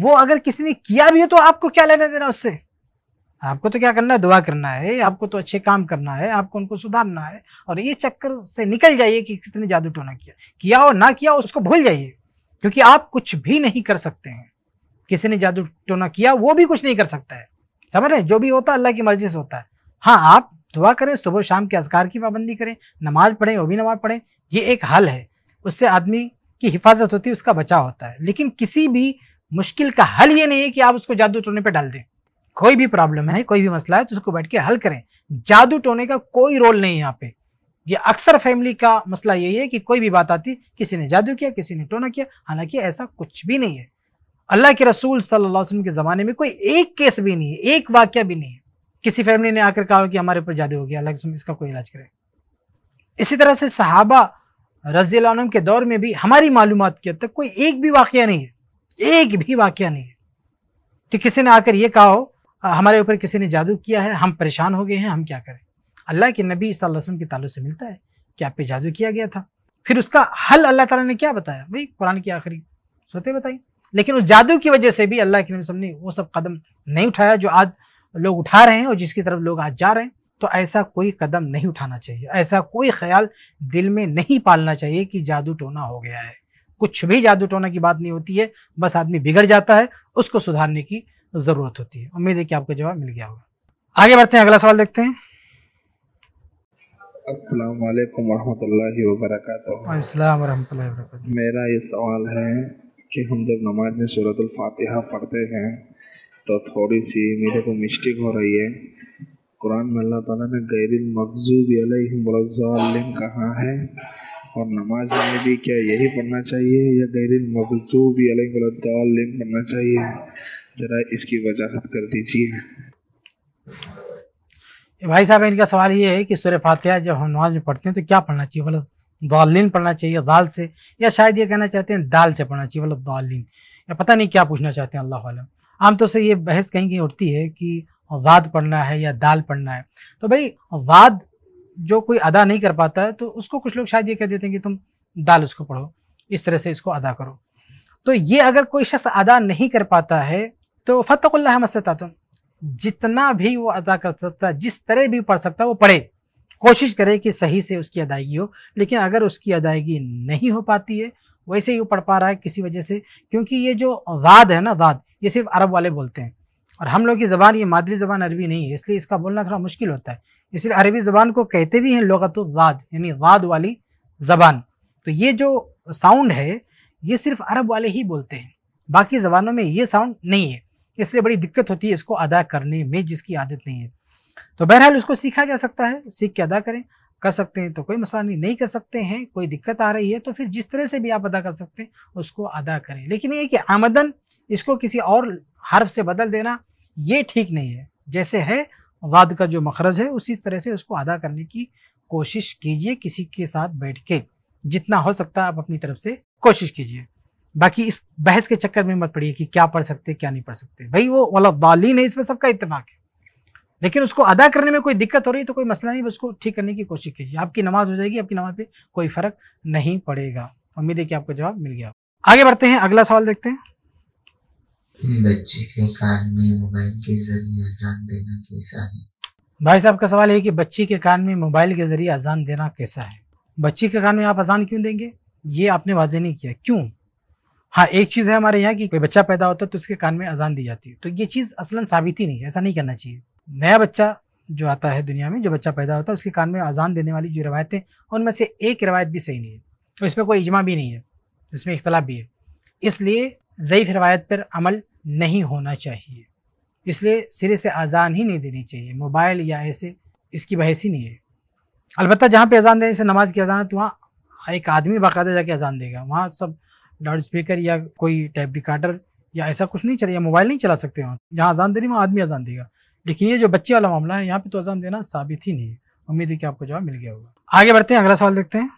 वो अगर किसी ने किया भी हो तो आपको क्या लेना देना उससे आपको तो क्या करना है दुआ करना है आपको तो अच्छे काम करना है आपको उनको सुधारना है और ये चक्कर से निकल जाइए कि किसने जादू टोना किया किया और ना किया उसको भूल जाइए क्योंकि आप कुछ भी नहीं कर सकते हैं किसी ने जादू टोना किया वो भी कुछ नहीं कर सकता है समझ रहे जो भी होता है अल्लाह की मर्जी से होता है हाँ आप दुआ करें सुबह शाम के असकार की पाबंदी करें नमाज पढ़ें वो भी नमाज पढ़ें ये एक हल है उससे आदमी की हिफाजत होती है उसका बचाव होता है लेकिन किसी भी मुश्किल का हल ये नहीं है कि आप उसको जादू टोने पर डाल दें कोई भी प्रॉब्लम है कोई भी मसला है तो उसको बैठ के हल करें जादू टोने का कोई रोल नहीं यहाँ पे ये अक्सर फैमिली का मसला यही है कि कोई भी बात आती किसी ने जादू किया किसी ने टोना किया हालांकि ऐसा कुछ भी नहीं है अल्लाह के रसूल सल्लल्लाहु अलैहि वसल्लम के ज़माने में कोई एक केस भी नहीं है एक वाक्य भी नहीं है किसी फैमिली ने आकर कहा कि हमारे ऊपर जादू हो गया अल्लाह इसका कोई इलाज करे इसी तरह से सहाबा रजी के दौर में भी हमारी मालूम के तक कोई एक भी वाक़ नहीं है एक भी वाक़ नहीं है कि किसी ने आकर ये कहा हो हमारे ऊपर किसी ने जादू किया है हम परेशान हो गए हैं हम क्या करें अल्लाह के नबी वसल्लम के ताल्लुक से मिलता है कि आप पे जादू किया गया था फिर उसका हल अल्लाह ताला ने क्या बताया भाई कुरान की आखिरी सोते बताई लेकिन उस जादू की वजह से भी अल्लाह के नबी ने वो सब कदम नहीं उठाया जो आज लोग उठा रहे हैं और जिसकी तरफ लोग आज जा रहे हैं तो ऐसा कोई कदम नहीं उठाना चाहिए ऐसा कोई ख्याल दिल में नहीं पालना चाहिए कि जादू टोना हो गया है कुछ भी जादू टोना की बात नहीं होती है बस आदमी बिगड़ जाता है उसको सुधारने की ज़रूरत होती है उम्मीद है कि आपको जवाब मिल गया होगा आगे बढ़ते हैं अगला सवाल देखते हैं अस्सलाम वालेकुम रहमतुल्लाहि व मेरा ये सवाल है कि हम जब नमाज में सूरतुल फातिहा पढ़ते हैं तो थोड़ी सी मेरे को मिस्टेक हो रही है कुरान में अल्लाह ताला ने गैरिल मकजूब अलैहिम कहा है और नमाज में भी क्या यही पढ़ना चाहिए या गैरिल मकजूब अलैहिम पढ़ना चाहिए ज़रा इसकी वजाहत कर दीजिए भाई साहब इनका सवाल ये है कि सूर्य फातिहा जब हम नमाज में पढ़ते हैं तो क्या पढ़ना चाहिए मतलब दालिन पढ़ना चाहिए दाल से या शायद ये कहना चाहते हैं दाल से पढ़ना चाहिए मतलब दालिन या पता नहीं क्या पूछना चाहते हैं अल्लाह आलम आमतौर से ये बहस कहीं कहीं उठती है कि वाद पढ़ना है या दाल पढ़ना है तो भाई वाद जो कोई अदा नहीं कर पाता है तो उसको कुछ लोग शायद ये कह देते हैं कि तुम दाल उसको पढ़ो इस तरह से इसको अदा करो तो ये अगर कोई शख्स अदा नहीं कर पाता है तो फ़तकुल्ला मस्तता तुम जितना भी वो अदा कर सकता है जिस तरह भी पढ़ सकता है वो पढ़े कोशिश करे कि सही से उसकी अदायगी हो लेकिन अगर उसकी अदायगी नहीं हो पाती है वैसे ही वो पढ़ पा रहा है किसी वजह से क्योंकि ये जो वाद है ना वाद ये सिर्फ अरब वाले बोलते हैं और हम लोग की ज़बान ये मादरी ज़बान अरबी नहीं है इसलिए इसका बोलना थोड़ा मुश्किल होता है इसलिए अरबी ज़बान को कहते भी हैं लोगत वाद यानी वाद वाली ज़बान तो ये जो साउंड है ये सिर्फ अरब वाले ही बोलते हैं बाकी ज़बानों में ये साउंड नहीं है इसलिए बड़ी दिक्कत होती है इसको अदा करने में जिसकी आदत नहीं है तो बहरहाल उसको सीखा जा सकता है सीख के अदा करें कर सकते हैं तो कोई मसला नहीं नहीं कर सकते हैं कोई दिक्कत आ रही है तो फिर जिस तरह से भी आप अदा कर सकते हैं उसको अदा करें लेकिन ये कि आमदन इसको किसी और हर्फ से बदल देना ये ठीक नहीं है जैसे है वाद का जो मखरज है उसी तरह से उसको अदा करने की कोशिश कीजिए किसी के साथ बैठ के जितना हो सकता है आप अपनी तरफ से कोशिश कीजिए बाकी इस बहस के चक्कर में मत पड़िए कि क्या पढ़ सकते क्या नहीं पढ़ सकते भाई वो वाला दालीन है इसमें सबका इतफाक है लेकिन उसको अदा करने में कोई दिक्कत हो रही है तो कोई मसला नहीं बस उसको ठीक करने की कोशिश कीजिए आपकी नमाज हो जाएगी आपकी नमाज पे कोई फ़र्क नहीं पड़ेगा उम्मीद है कि आपको जवाब मिल गया आगे बढ़ते हैं अगला सवाल देखते हैं बच्चे के कान में मोबाइल के जरिए अजान देना कैसा है भाई साहब का सवाल है कि बच्ची के कान में मोबाइल के जरिए अजान देना कैसा है बच्ची के कान में आप अजान क्यों देंगे ये आपने वाजे नहीं किया क्यों हाँ एक चीज़ है हमारे यहाँ की कोई बच्चा पैदा होता है तो उसके कान में अजान दी जाती है तो ये चीज़ असलन साबित ही नहीं है ऐसा नहीं करना चाहिए नया बच्चा जो आता है दुनिया में जो बच्चा पैदा होता है उसके कान में अजान देने वाली जो रवायतें उनमें से एक रवायत भी सही नहीं है तो इसमें कोई इजमा भी नहीं है इसमें इख्तलाफ भी है इसलिए ज़यीफ़ रवायत पर अमल नहीं होना चाहिए इसलिए सिरे से अजान ही नहीं देनी चाहिए मोबाइल या ऐसे इसकी बहस ही नहीं है अलबत्त जहाँ पे अजान देने से नमाज की अजान है तो वहाँ एक आदमी बाकायदा जाके अजान देगा वहाँ सब लाउड स्पीकर या कोई टाइप रिकार्डर या ऐसा कुछ नहीं चलेगा मोबाइल नहीं चला सकते वहाँ जहाँ अजान दे रही वहाँ आदमी अजान देगा लेकिन ये जो बच्चे वाला मामला है यहाँ पे तो अजान देना साबित ही नहीं है उम्मीद है कि आपको जवाब मिल गया होगा आगे बढ़ते हैं अगला सवाल देखते हैं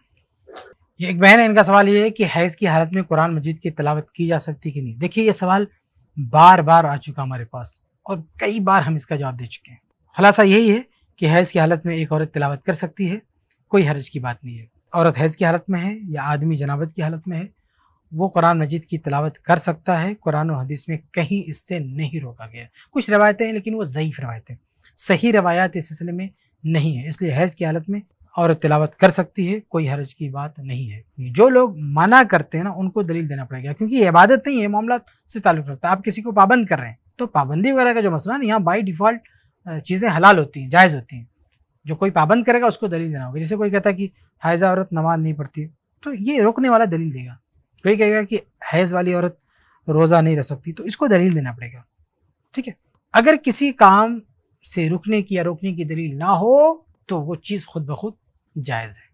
ये एक बहन है इनका सवाल ये है कि हैज़ की हालत में कुरान मजीद की तलावत की जा सकती कि नहीं देखिए ये सवाल बार बार आ चुका हमारे पास और कई बार हम इसका जवाब दे चुके हैं खुलासा यही है कि हैज़ की हालत में एक औरत तिलावत कर सकती है कोई हरज की बात नहीं है औरत हैज़ की हालत में है या आदमी जनाबत की हालत में है वो कुरान मजीद की तलावत कर सकता है कुरान और हदीस में कहीं इससे नहीं रोका गया कुछ रवायतें हैं लेकिन वो ज़यीफ़ रवायतें सही रवायात इस सिलसिले में नहीं है इसलिए हैज़ की हालत में और तिलावत कर सकती है कोई हर्ज की बात नहीं है जो लोग मना करते हैं ना उनको दलील देना पड़ेगा क्योंकि इबादत नहीं है मामला से ताल्लुक रखता है आप किसी को पाबंद कर रहे हैं तो पाबंदी वगैरह का जो मसला ना यहाँ बाई डिफ़ॉल्ट चीज़ें हलाल होती हैं जायज़ होती हैं जो कोई पाबंद करेगा उसको दलील देना होगा जैसे कोई कहता है कि हायजा औरत नमाज नहीं पढ़ती तो ये रोकने वाला दलील देगा कोई तो कहेगा कि हैज वाली औरत रोज़ा नहीं रह सकती तो इसको दलील देना पड़ेगा ठीक है अगर किसी काम से रुकने की या रोकने की दलील ना हो तो वो चीज़ खुद ब खुद जायज़ है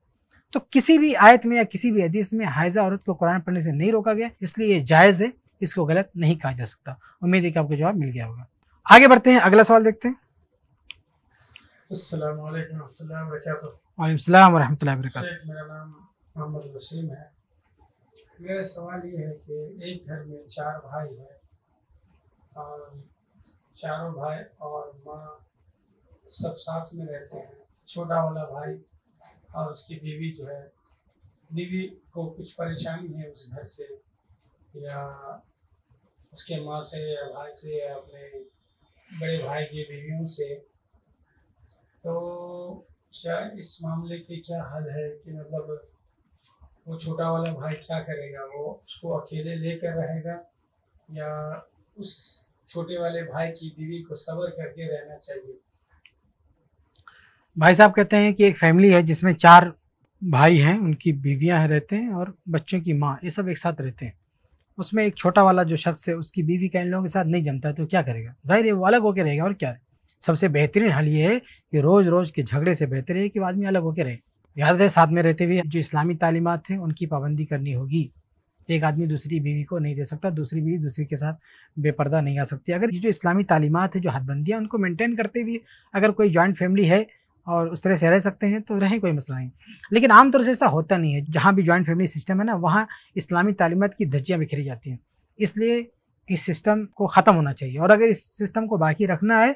तो किसी भी आयत में या किसी भी हदीस में हाइजा औरत को कुरान पढ़ने से नहीं रोका गया इसलिए ये जायज़ है इसको गलत नहीं कहा जा सकता उम्मीद है कि आपको जवाब मिल गया होगा आगे बढ़ते हैं अगला सवाल देखते हैं वरहमत वरहमल मेरा नाम मोहम्मद वसीम है मेरा सवाल ये है कि एक घर में चार भाई हैं और चारों भाई और माँ सब साथ में रहते हैं छोटा वाला भाई और उसकी बीवी जो है बीवी को कुछ परेशानी है उस घर से या उसके माँ से या भाई से या अपने बड़े भाई की बीवियों से तो क्या इस मामले के क्या हल है कि मतलब वो छोटा वाला भाई क्या करेगा वो उसको अकेले लेकर रहेगा या उस छोटे वाले भाई की बीवी को सबर करके रहना चाहिए भाई साहब कहते हैं कि एक फैमिली है जिसमें चार भाई हैं उनकी बीवियां हैं रहते हैं और बच्चों की माँ ये सब एक साथ रहते हैं उसमें एक छोटा वाला जो शख्स है उसकी बीवी का इन लोगों के साथ नहीं जमता है तो क्या करेगा जाहिर है वो अलग होकर रहेगा और क्या है सबसे बेहतरीन हल ये है कि रोज़ रोज़ के झगड़े से बेहतर है कि वो आदमी अलग होकर रहे याद रहे साथ में रहते हुए जो इस्लामी तालीमत हैं उनकी पाबंदी करनी होगी एक आदमी दूसरी बीवी को नहीं दे सकता दूसरी बीवी दूसरे के साथ बेपर्दा नहीं आ सकती अगर ये जो इस्लामी तालीमत है जो हदबंदियाँ उनको मेनटेन करते हुए अगर कोई जॉइंट फैमिली है और उस तरह से रह सकते हैं तो रहें कोई मसला नहीं लेकिन आमतौर से ऐसा होता नहीं है जहाँ भी जॉइंट फैमिली सिस्टम है ना वहाँ इस्लामी तालीमत की धज्जियाँ बिखरी जाती हैं इसलिए इस सिस्टम को ख़त्म होना चाहिए और अगर इस सिस्टम को बाकी रखना है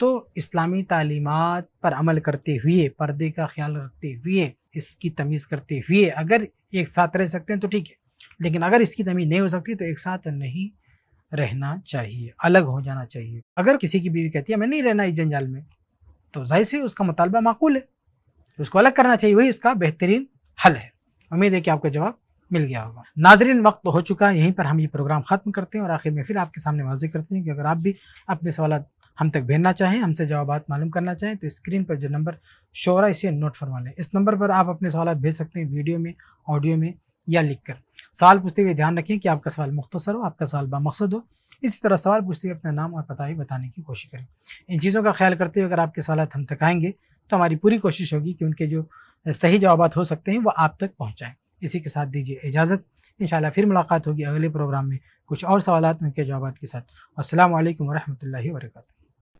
तो इस्लामी तालीमत पर अमल करते हुए पर्दे का ख्याल रखते हुए इसकी तमीज़ करते हुए अगर एक साथ रह सकते हैं तो ठीक है लेकिन अगर इसकी तमीज़ नहीं हो सकती तो एक साथ नहीं रहना चाहिए अलग हो जाना चाहिए अगर किसी की बीवी कहती है मैं नहीं रहना इस जंजाल में तो जाहिर से उसका मुतालबा माकूल है उसको अलग करना चाहिए वही उसका बेहतरीन हल है उम्मीद है कि आपका जवाब मिल गया होगा नाजरीन वक्त हो चुका है यहीं पर हम ये प्रोग्राम ख़त्म करते हैं और आखिर में फिर आपके सामने वाजी करते हैं कि अगर आप भी अपने सवाल हम तक भेजना चाहें हमसे जवाब मालूम करना चाहें तो स्क्रीन पर जो नंबर शो रहा है इसे नोट फरमा लें इस नंबर पर आप अपने सवाल भेज सकते हैं वीडियो में ऑडियो में या लिख कर सवाल पूछते हुए ध्यान रखें कि आपका सवाल मुख्तसर हो आपका सवाल बामकसद हो इसी तरह सवाल पूछते हुए अपना नाम और पता भी बताने की कोशिश करें इन चीज़ों का ख्याल करते हुए अगर आपके सवाल हम तक आएंगे तो हमारी पूरी कोशिश होगी कि उनके जो सही जवाब हो सकते हैं वो आप तक पहुँचाएँ इसी के साथ दीजिए इजाज़त इन फिर मुलाकात होगी अगले प्रोग्राम में कुछ और सवाल उनके जवाब के साथ असल वरहमल वर्का